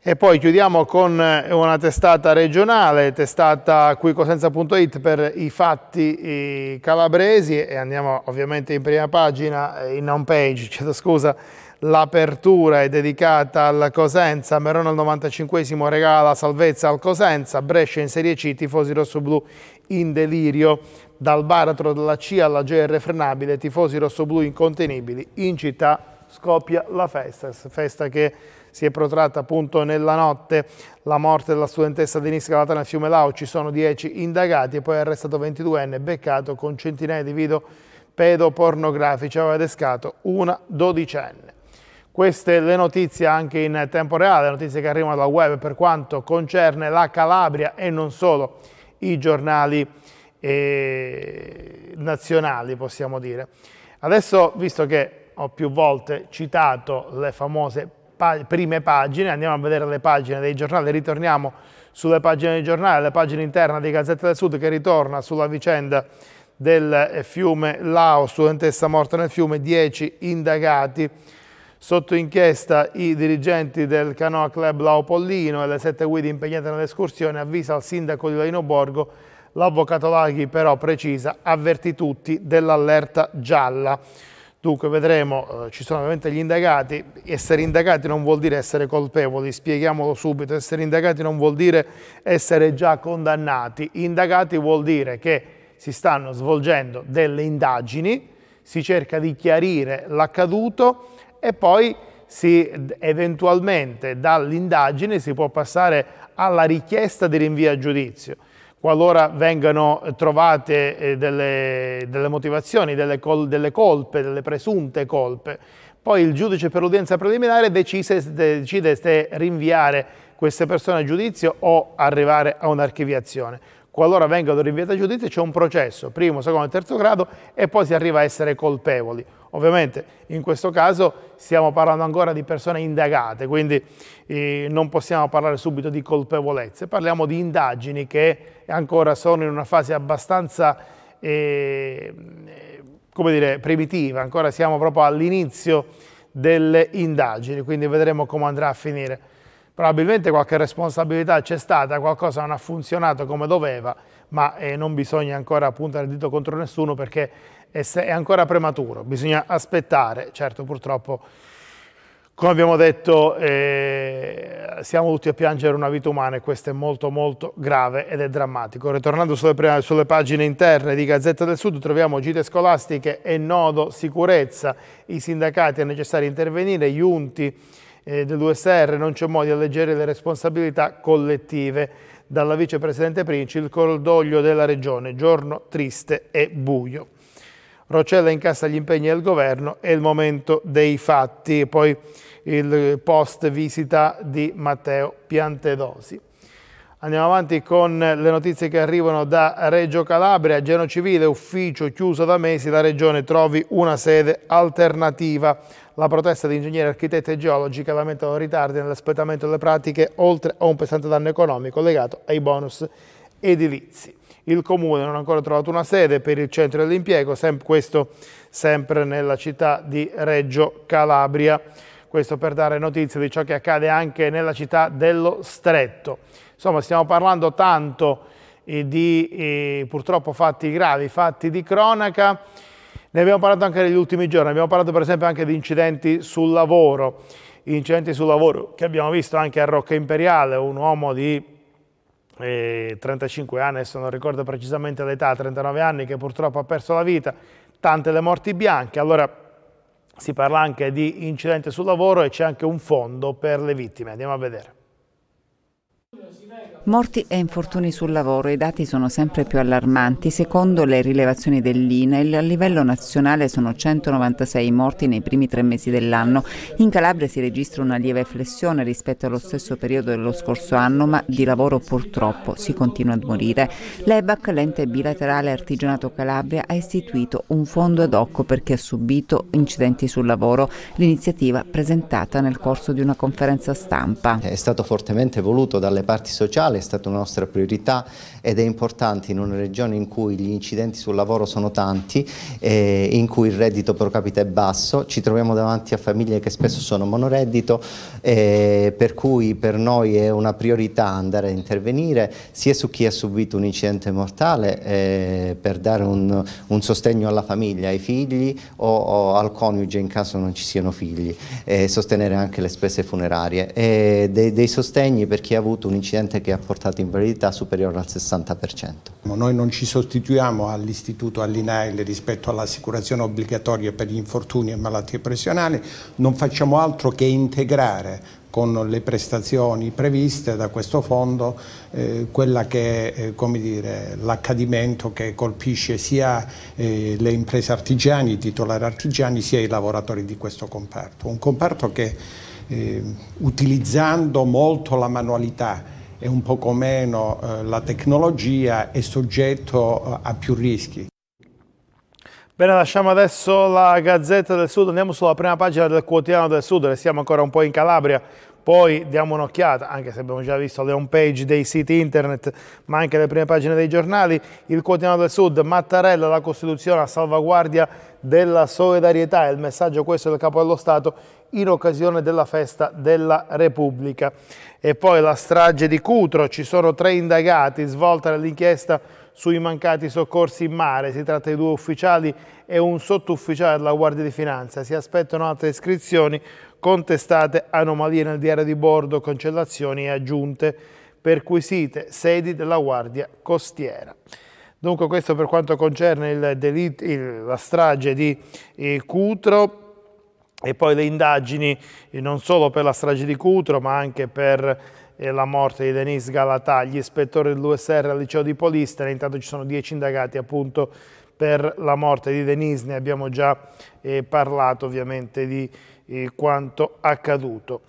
E poi chiudiamo con eh, una testata regionale, testata qui cosenza.it per i fatti calabresi e andiamo ovviamente in prima pagina, eh, in home page, chiedo scusa, l'apertura è dedicata al Cosenza, Merona al 95 esimo regala salvezza al Cosenza, Brescia in Serie C, tifosi rossoblù in delirio, dal baratro della C alla GR frenabile, tifosi rossoblù incontenibili, in città scoppia la festa, festa che si è protratta appunto nella notte, la morte della studentessa Denise Galatana a Fiume Lau, ci sono 10 indagati e poi è arrestato 22enne, beccato con centinaia di video pedopornografici, aveva descato una dodicenne. Queste le notizie anche in tempo reale, notizie che arrivano dal web per quanto concerne la Calabria e non solo i giornali eh, nazionali, possiamo dire. Adesso, visto che ho più volte citato le famose pa prime pagine, andiamo a vedere le pagine dei giornali, ritorniamo sulle pagine dei giornali, la pagina interna di Gazzetta del Sud che ritorna sulla vicenda del fiume Lao, studentessa morta nel fiume, 10 indagati. Sotto inchiesta i dirigenti del Canoa Club Lao Pollino e le sette guide impegnate nell'escursione avvisa al sindaco di Laino Borgo L'avvocato Laghi però precisa avverti tutti dell'allerta gialla. Dunque vedremo, eh, ci sono ovviamente gli indagati, essere indagati non vuol dire essere colpevoli, spieghiamolo subito, essere indagati non vuol dire essere già condannati, indagati vuol dire che si stanno svolgendo delle indagini, si cerca di chiarire l'accaduto e poi si, eventualmente dall'indagine si può passare alla richiesta di rinvio a giudizio qualora vengano trovate eh, delle, delle motivazioni, delle, col, delle, colpe, delle presunte colpe. Poi il giudice per l'udienza preliminare decise, decide se rinviare queste persone a giudizio o arrivare a un'archiviazione. Qualora vengano rinviate a giudizio c'è un processo, primo, secondo e terzo grado, e poi si arriva a essere colpevoli. Ovviamente in questo caso stiamo parlando ancora di persone indagate, quindi eh, non possiamo parlare subito di colpevolezze, parliamo di indagini che ancora sono in una fase abbastanza, eh, come dire, primitiva, ancora siamo proprio all'inizio delle indagini, quindi vedremo come andrà a finire. Probabilmente qualche responsabilità c'è stata, qualcosa non ha funzionato come doveva, ma eh, non bisogna ancora puntare il dito contro nessuno perché è ancora prematuro, bisogna aspettare, certo purtroppo come abbiamo detto eh, siamo tutti a piangere una vita umana e questo è molto molto grave ed è drammatico. Ritornando sulle, sulle pagine interne di Gazzetta del Sud troviamo gite scolastiche e nodo sicurezza, i sindacati è necessario intervenire, gli unti eh, dell'USR non c'è modo di alleggerire le responsabilità collettive. Dalla vicepresidente Princi il cordoglio della regione, giorno triste e buio. Rocella incassa gli impegni del governo, e il momento dei fatti. Poi il post visita di Matteo Piantedosi. Andiamo avanti con le notizie che arrivano da Reggio Calabria, Geno Civile, ufficio chiuso da mesi, la regione trovi una sede alternativa. La protesta di ingegneri, architetti e geologi che lamentano ritardi nell'espletamento delle pratiche, oltre a un pesante danno economico legato ai bonus edilizi il Comune non ha ancora trovato una sede per il centro dell'impiego, sem questo sempre nella città di Reggio Calabria. Questo per dare notizie di ciò che accade anche nella città dello Stretto. Insomma, stiamo parlando tanto eh, di eh, purtroppo fatti gravi, fatti di cronaca. Ne abbiamo parlato anche negli ultimi giorni, abbiamo parlato per esempio anche di incidenti sul lavoro. Incidenti sul lavoro che abbiamo visto anche a Rocca Imperiale, un uomo di 35 anni, adesso non ricordo precisamente l'età, 39 anni, che purtroppo ha perso la vita, tante le morti bianche, allora si parla anche di incidente sul lavoro e c'è anche un fondo per le vittime, andiamo a vedere. Morti e infortuni sul lavoro, i dati sono sempre più allarmanti. Secondo le rilevazioni dell'INAIL, a livello nazionale sono 196 morti nei primi tre mesi dell'anno. In Calabria si registra una lieve flessione rispetto allo stesso periodo dello scorso anno, ma di lavoro purtroppo si continua a morire. L'EBAC, l'ente bilaterale artigianato Calabria, ha istituito un fondo ad hoc per chi ha subito incidenti sul lavoro, l'iniziativa presentata nel corso di una conferenza stampa. È stato fortemente voluto dalle parti sociali è stata una nostra priorità ed è importante in una regione in cui gli incidenti sul lavoro sono tanti, eh, in cui il reddito pro capita è basso, ci troviamo davanti a famiglie che spesso sono monoreddito, eh, per cui per noi è una priorità andare a intervenire sia su chi ha subito un incidente mortale eh, per dare un, un, sostegno alla famiglia, ai figli o, o, al coniuge in caso non ci siano figli, eh, sostenere anche le spese funerarie, eh, dei, dei, sostegni per chi ha avuto un incidente che ha portato in verità superiore al 60%. Noi non ci sostituiamo all'istituto all'INAIL rispetto all'assicurazione obbligatoria per gli infortuni e malattie professionali, non facciamo altro che integrare con le prestazioni previste da questo fondo eh, quella che è eh, l'accadimento che colpisce sia eh, le imprese artigiane, i titolari artigiani, sia i lavoratori di questo comparto. Un comparto che eh, utilizzando molto la manualità e un poco meno eh, la tecnologia è soggetto eh, a più rischi. Bene, lasciamo adesso la Gazzetta del Sud, andiamo sulla prima pagina del Quotidiano del Sud, restiamo ancora un po' in Calabria, poi diamo un'occhiata, anche se abbiamo già visto le home page dei siti internet, ma anche le prime pagine dei giornali, il Quotidiano del Sud, Mattarella, la Costituzione a salvaguardia della solidarietà, il messaggio questo del Capo dello Stato in occasione della festa della Repubblica. E poi la strage di Cutro, ci sono tre indagati, svolta nell'inchiesta sui mancati soccorsi in mare, si tratta di due ufficiali e un sottufficiale della Guardia di Finanza, si aspettano altre iscrizioni contestate anomalie nel diario di bordo, cancellazioni e aggiunte perquisite sedi della Guardia Costiera. Dunque questo per quanto concerne il delito, il, la strage di eh, Cutro, e poi le indagini eh, non solo per la strage di Cutro ma anche per eh, la morte di Denise Galatà, gli ispettori dell'USR al liceo di Polistere, intanto ci sono dieci indagati appunto per la morte di Denise, ne abbiamo già eh, parlato ovviamente di eh, quanto accaduto.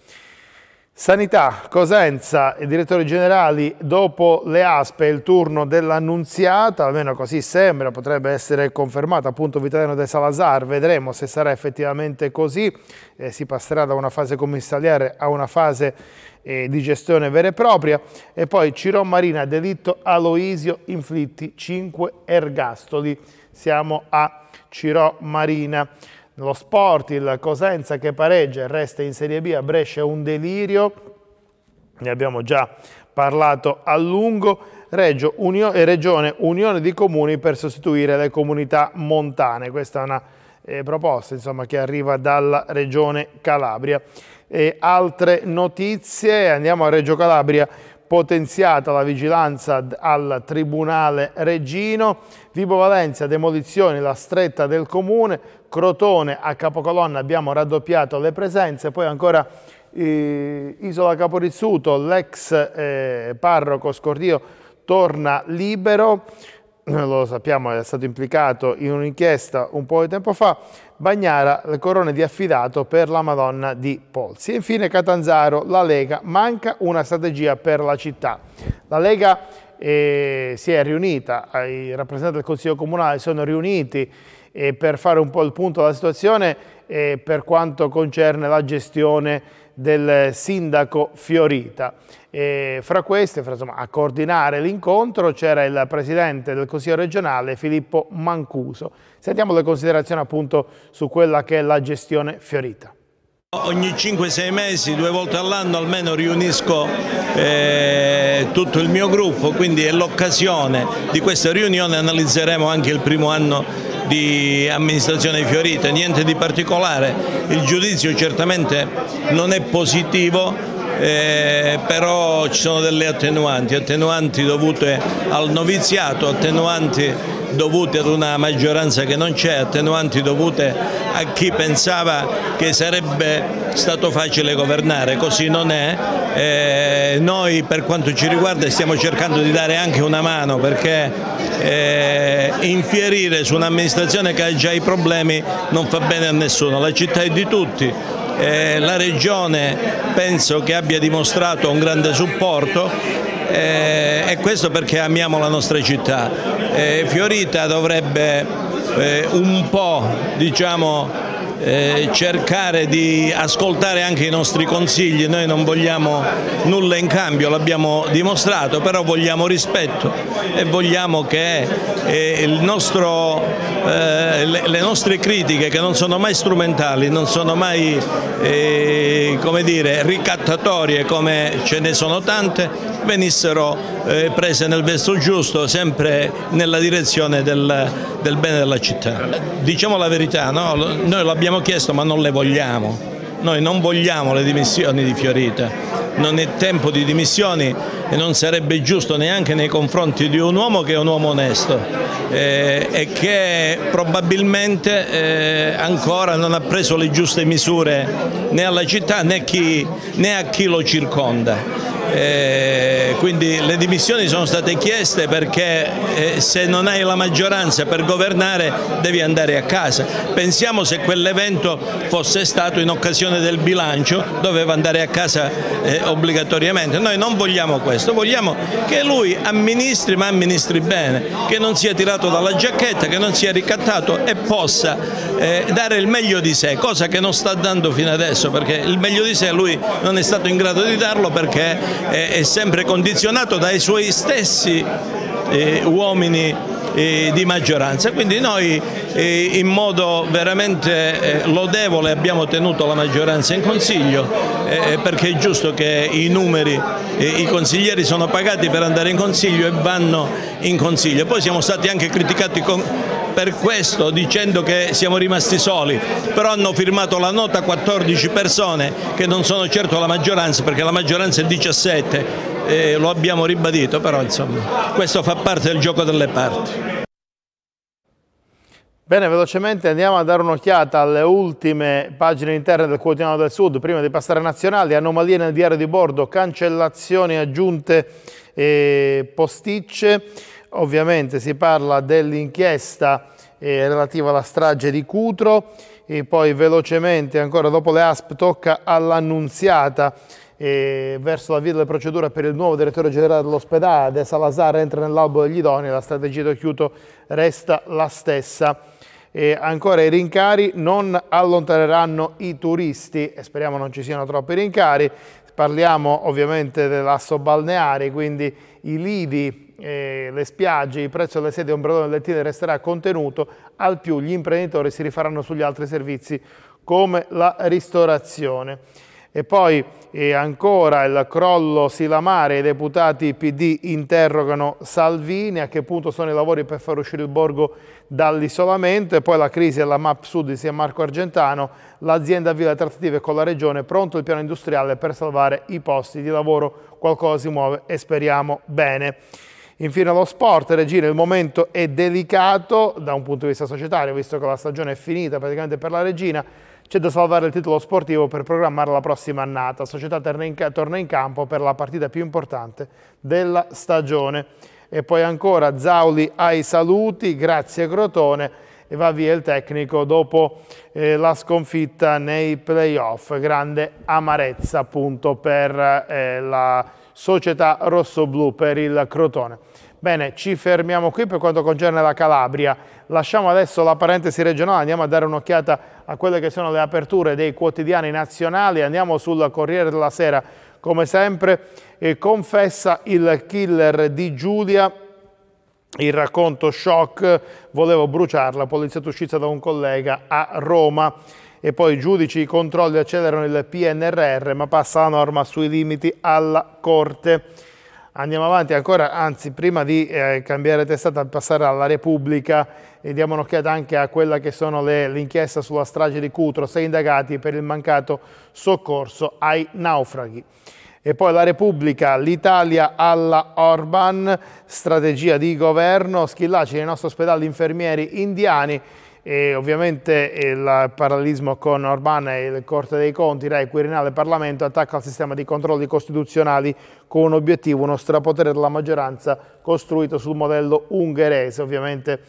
Sanità, Cosenza e direttori generali, dopo le aspe il turno dell'annunziata, almeno così sembra, potrebbe essere confermata appunto Vitaliano De Salazar, vedremo se sarà effettivamente così, eh, si passerà da una fase commissariale a una fase eh, di gestione vera e propria e poi Ciro Marina, delitto Aloisio, inflitti 5 ergastoli, siamo a Ciro Marina lo sport il Cosenza che pareggia e resta in Serie B a Brescia è un delirio, ne abbiamo già parlato a lungo. Reggio, Unio, eh, Regione Unione di Comuni per sostituire le comunità montane. Questa è una eh, proposta insomma, che arriva dalla Regione Calabria. E altre notizie, andiamo a Reggio Calabria potenziata la vigilanza al Tribunale Regino, Vibo Valencia demolizioni la stretta del Comune, Crotone a Capocolonna abbiamo raddoppiato le presenze, poi ancora eh, Isola Caporizzuto, l'ex eh, parroco Scordio torna libero, lo sappiamo è stato implicato in un'inchiesta un po' di tempo fa, Bagnara le corone di affidato per la Madonna di Polsi. E infine Catanzaro, la Lega, manca una strategia per la città. La Lega eh, si è riunita, i rappresentanti del Consiglio Comunale sono riuniti eh, per fare un po' il punto della situazione eh, per quanto concerne la gestione del sindaco Fiorita. fra queste, fra, insomma, a coordinare l'incontro c'era il presidente del Consiglio regionale Filippo Mancuso. Sentiamo le considerazioni appunto su quella che è la gestione Fiorita. Ogni 5-6 mesi, due volte all'anno almeno riunisco eh, tutto il mio gruppo, quindi è l'occasione di questa riunione, analizzeremo anche il primo anno di amministrazione fiorita, niente di particolare, il giudizio certamente non è positivo eh, però ci sono delle attenuanti, attenuanti dovute al noviziato, attenuanti dovute ad una maggioranza che non c'è, attenuanti dovute a chi pensava che sarebbe stato facile governare, così non è. Eh, noi per quanto ci riguarda stiamo cercando di dare anche una mano perché eh, infierire su un'amministrazione che ha già i problemi non fa bene a nessuno, la città è di tutti, eh, la Regione penso che abbia dimostrato un grande supporto eh, e questo perché amiamo la nostra città. Eh, Fiorita dovrebbe eh, un po' diciamo, eh, cercare di ascoltare anche i nostri consigli, noi non vogliamo nulla in cambio, l'abbiamo dimostrato, però vogliamo rispetto e vogliamo che eh, nostro, eh, le, le, nostre critiche che non sono mai strumentali, non sono mai eh, come dire, ricattatorie come ce ne sono tante, venissero eh, prese nel verso giusto, sempre nella direzione del, del bene della città. Diciamo la verità, no? noi l'abbiamo abbiamo chiesto ma non le vogliamo. Noi non vogliamo le dimissioni di Fiorita, non è tempo di dimissioni e non sarebbe giusto neanche nei confronti di un uomo che è un uomo onesto eh, e che probabilmente eh, ancora non ha preso le giuste misure né alla città né, chi, né a chi lo circonda. Eh, quindi le dimissioni sono state chieste perché eh, se non hai la maggioranza per governare devi andare a casa. Pensiamo se quell'evento fosse stato in occasione del bilancio, doveva andare a casa eh, obbligatoriamente. Noi non vogliamo questo, vogliamo che lui amministri ma amministri bene, che non sia tirato dalla giacchetta, che non sia ricattato e possa eh, dare il meglio di sé, cosa che non sta dando fino adesso perché il meglio di sé lui non è stato in grado di darlo perché è sempre condizionato dai suoi stessi eh, uomini eh, di maggioranza. Quindi noi eh, in modo veramente lodevole abbiamo tenuto la maggioranza in Consiglio perché è giusto che i numeri, i consiglieri sono pagati per andare in Consiglio e vanno in Consiglio. Poi siamo stati anche criticati con per questo dicendo che siamo rimasti soli, però hanno firmato la nota 14 persone che non sono certo la maggioranza perché la maggioranza è 17, eh, lo abbiamo ribadito, però insomma questo fa parte del gioco delle parti. Bene, velocemente andiamo a dare un'occhiata alle ultime pagine interne del quotidiano del Sud, prima di passare a nazionali, anomalie nel diario di bordo, cancellazioni aggiunte e posticce. Ovviamente si parla dell'inchiesta eh, relativa alla strage di Cutro e poi velocemente ancora dopo le ASP tocca all'annunziata eh, verso l'avvio delle procedure per il nuovo direttore generale dell'ospedale De Salazar entra nell'albo degli idoni la strategia di Occhiuto resta la stessa. E ancora i rincari non allontaneranno i turisti e speriamo non ci siano troppi rincari. Parliamo ovviamente dell'asso balneare, quindi i lidi eh, le spiagge, il prezzo delle sedie, ombrellone e lettine resterà contenuto, al più gli imprenditori si rifaranno sugli altri servizi come la ristorazione. E poi e ancora il crollo Silamare, i deputati PD interrogano Salvini, a che punto sono i lavori per far uscire il borgo dall'isolamento e poi la crisi alla MAP Sud di San Marco Argentano, l'azienda avvia le trattative con la regione, pronto il piano industriale per salvare i posti di lavoro, qualcosa si muove e speriamo bene. Infine lo sport, Regina, il momento è delicato da un punto di vista societario, visto che la stagione è finita praticamente per la Regina, c'è da salvare il titolo sportivo per programmare la prossima annata. La società torna in campo per la partita più importante della stagione. E poi ancora Zauli ai saluti, grazie Crotone e va via il tecnico dopo eh, la sconfitta nei playoff. Grande amarezza appunto per eh, la società rossoblù, per il Crotone. Bene, ci fermiamo qui per quanto concerne la Calabria. Lasciamo adesso la parentesi regionale, andiamo a dare un'occhiata a quelle che sono le aperture dei quotidiani nazionali. Andiamo sul Corriere della Sera, come sempre, confessa il killer di Giulia, il racconto shock, volevo bruciarla, poliziotto uscita da un collega a Roma e poi i giudici i controlli accelerano il PNRR ma passa la norma sui limiti alla Corte. Andiamo avanti ancora, anzi prima di eh, cambiare testata passare alla Repubblica e eh, diamo un'occhiata anche a quella che sono l'inchiesta sulla strage di Cutro, sei indagati per il mancato soccorso ai naufraghi. E poi la Repubblica, l'Italia alla Orban, strategia di governo, schillaci nei nostri ospedali infermieri indiani e ovviamente eh, il parallelismo con Orbán e la Corte dei Conti, Rai, Quirinale Parlamento attacca il sistema di controlli costituzionali con un obiettivo, uno strapotere della maggioranza costruito sul modello ungherese. Ovviamente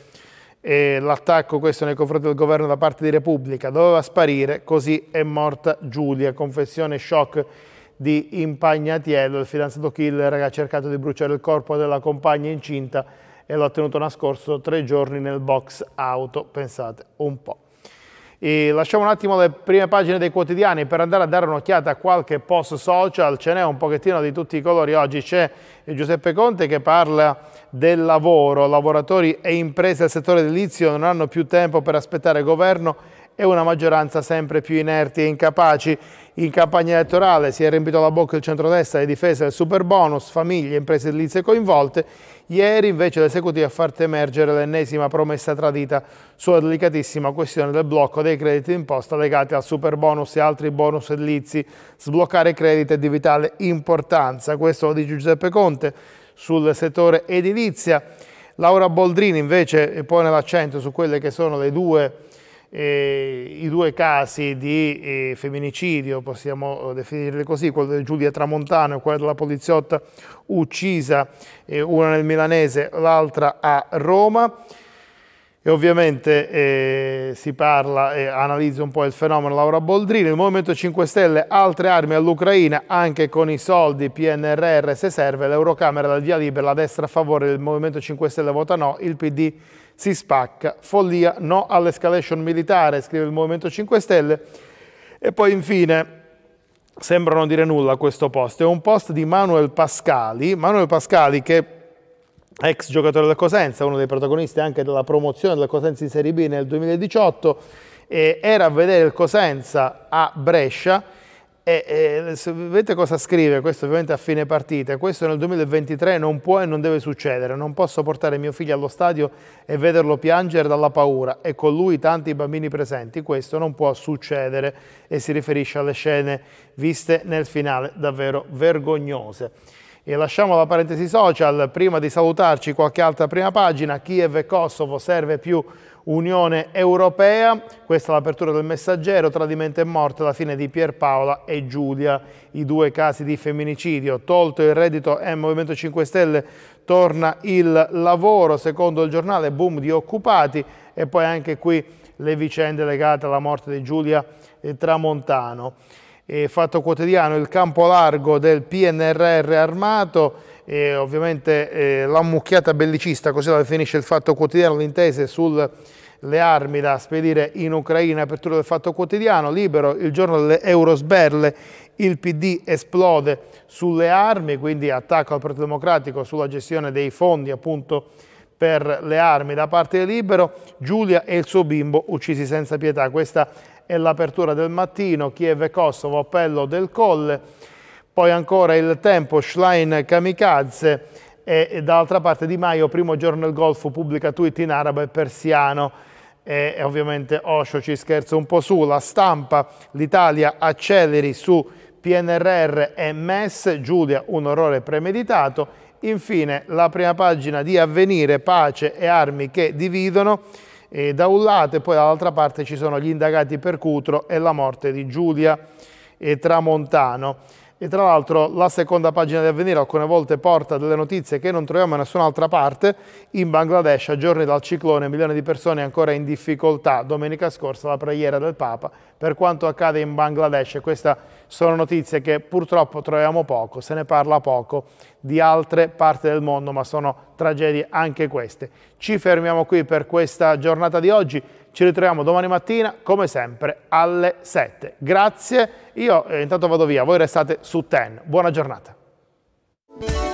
eh, l'attacco questo nei confronti del governo da parte di Repubblica doveva sparire, così è morta Giulia, confessione shock di Impagnatiello, il fidanzato killer che ha cercato di bruciare il corpo della compagna incinta e lo ha tenuto nascosto tre giorni nel box auto, pensate un po'. E lasciamo un attimo le prime pagine dei quotidiani per andare a dare un'occhiata a qualche post social, ce n'è un pochettino di tutti i colori. Oggi c'è Giuseppe Conte che parla del lavoro, lavoratori e imprese del settore edilizio non hanno più tempo per aspettare governo e una maggioranza sempre più inerti e incapaci. In campagna elettorale si è riempito la bocca il centrodestra di difesa del super bonus, famiglie, e imprese edilizie coinvolte. Ieri invece l'esecutivo ha fatto emergere l'ennesima promessa tradita sulla delicatissima questione del blocco dei crediti d'imposta legati al super bonus e altri bonus edilizi. Sbloccare crediti è di vitale importanza. Questo lo dice Giuseppe Conte sul settore edilizia. Laura Boldrini invece pone l'accento su quelle che sono le due eh, i due casi di eh, femminicidio, possiamo eh, definirli così, quello di Giulia Tramontano e quello della poliziotta uccisa, eh, una nel Milanese, l'altra a Roma. E ovviamente eh, si parla e analizza un po' il fenomeno Laura Boldrini, il Movimento 5 Stelle, altre armi all'Ucraina, anche con i soldi PNRR se serve, l'Eurocamera dal via libera, la destra a favore del Movimento 5 Stelle vota no, il PD si spacca. Follia no all'escalation militare, scrive il Movimento 5 Stelle. E poi infine sembra non dire nulla a questo post, è un post di Manuel Pascali, Manuel Pascali che ex giocatore della Cosenza, uno dei protagonisti anche della promozione della Cosenza in Serie B nel 2018, era a vedere il Cosenza a Brescia e, e, vedete cosa scrive, questo ovviamente a fine partita, questo nel 2023 non può e non deve succedere, non posso portare mio figlio allo stadio e vederlo piangere dalla paura e con lui tanti bambini presenti, questo non può succedere e si riferisce alle scene viste nel finale, davvero vergognose. E lasciamo la parentesi social, prima di salutarci qualche altra prima pagina, Kiev e Kosovo serve più Unione Europea, questa è l'apertura del messaggero, tradimento e morte, la fine di Pierpaola e Giulia, i due casi di femminicidio, tolto il reddito e Movimento 5 Stelle torna il lavoro, secondo il giornale boom di occupati e poi anche qui le vicende legate alla morte di Giulia eh, Tramontano. E fatto quotidiano, il campo largo del PNRR armato, e ovviamente eh, l'ammucchiata bellicista, così la definisce il Fatto Quotidiano, l'intese sulle armi da spedire in Ucraina, apertura del Fatto Quotidiano, libero il giorno delle Eurosberle, il PD esplode sulle armi, quindi attacco al Partito Democratico sulla gestione dei fondi appunto per le armi da parte del Libero, Giulia e il suo bimbo uccisi senza pietà. Questa è l'apertura del mattino, Kiev e Kosovo, appello del Colle poi ancora il tempo Schlein Kamikaze e, e dall'altra parte Di Maio, primo giorno del golfo, pubblica tweet in arabo e persiano e, e ovviamente Osho ci scherza un po' su, la stampa, l'Italia acceleri su PNRR e MES, Giulia un orrore premeditato, infine la prima pagina di avvenire, pace e armi che dividono, e da un lato e poi dall'altra parte ci sono gli indagati per Cutro e la morte di Giulia eh, Tramontano e tra l'altro la seconda pagina di avvenire alcune volte porta delle notizie che non troviamo in nessun'altra parte. In Bangladesh, a giorni dal ciclone, milioni di persone ancora in difficoltà. Domenica scorsa la preghiera del Papa per quanto accade in Bangladesh. Queste sono notizie che purtroppo troviamo poco, se ne parla poco di altre parti del mondo, ma sono tragedie anche queste. Ci fermiamo qui per questa giornata di oggi. Ci ritroviamo domani mattina, come sempre, alle 7. Grazie, io eh, intanto vado via, voi restate su TEN. Buona giornata.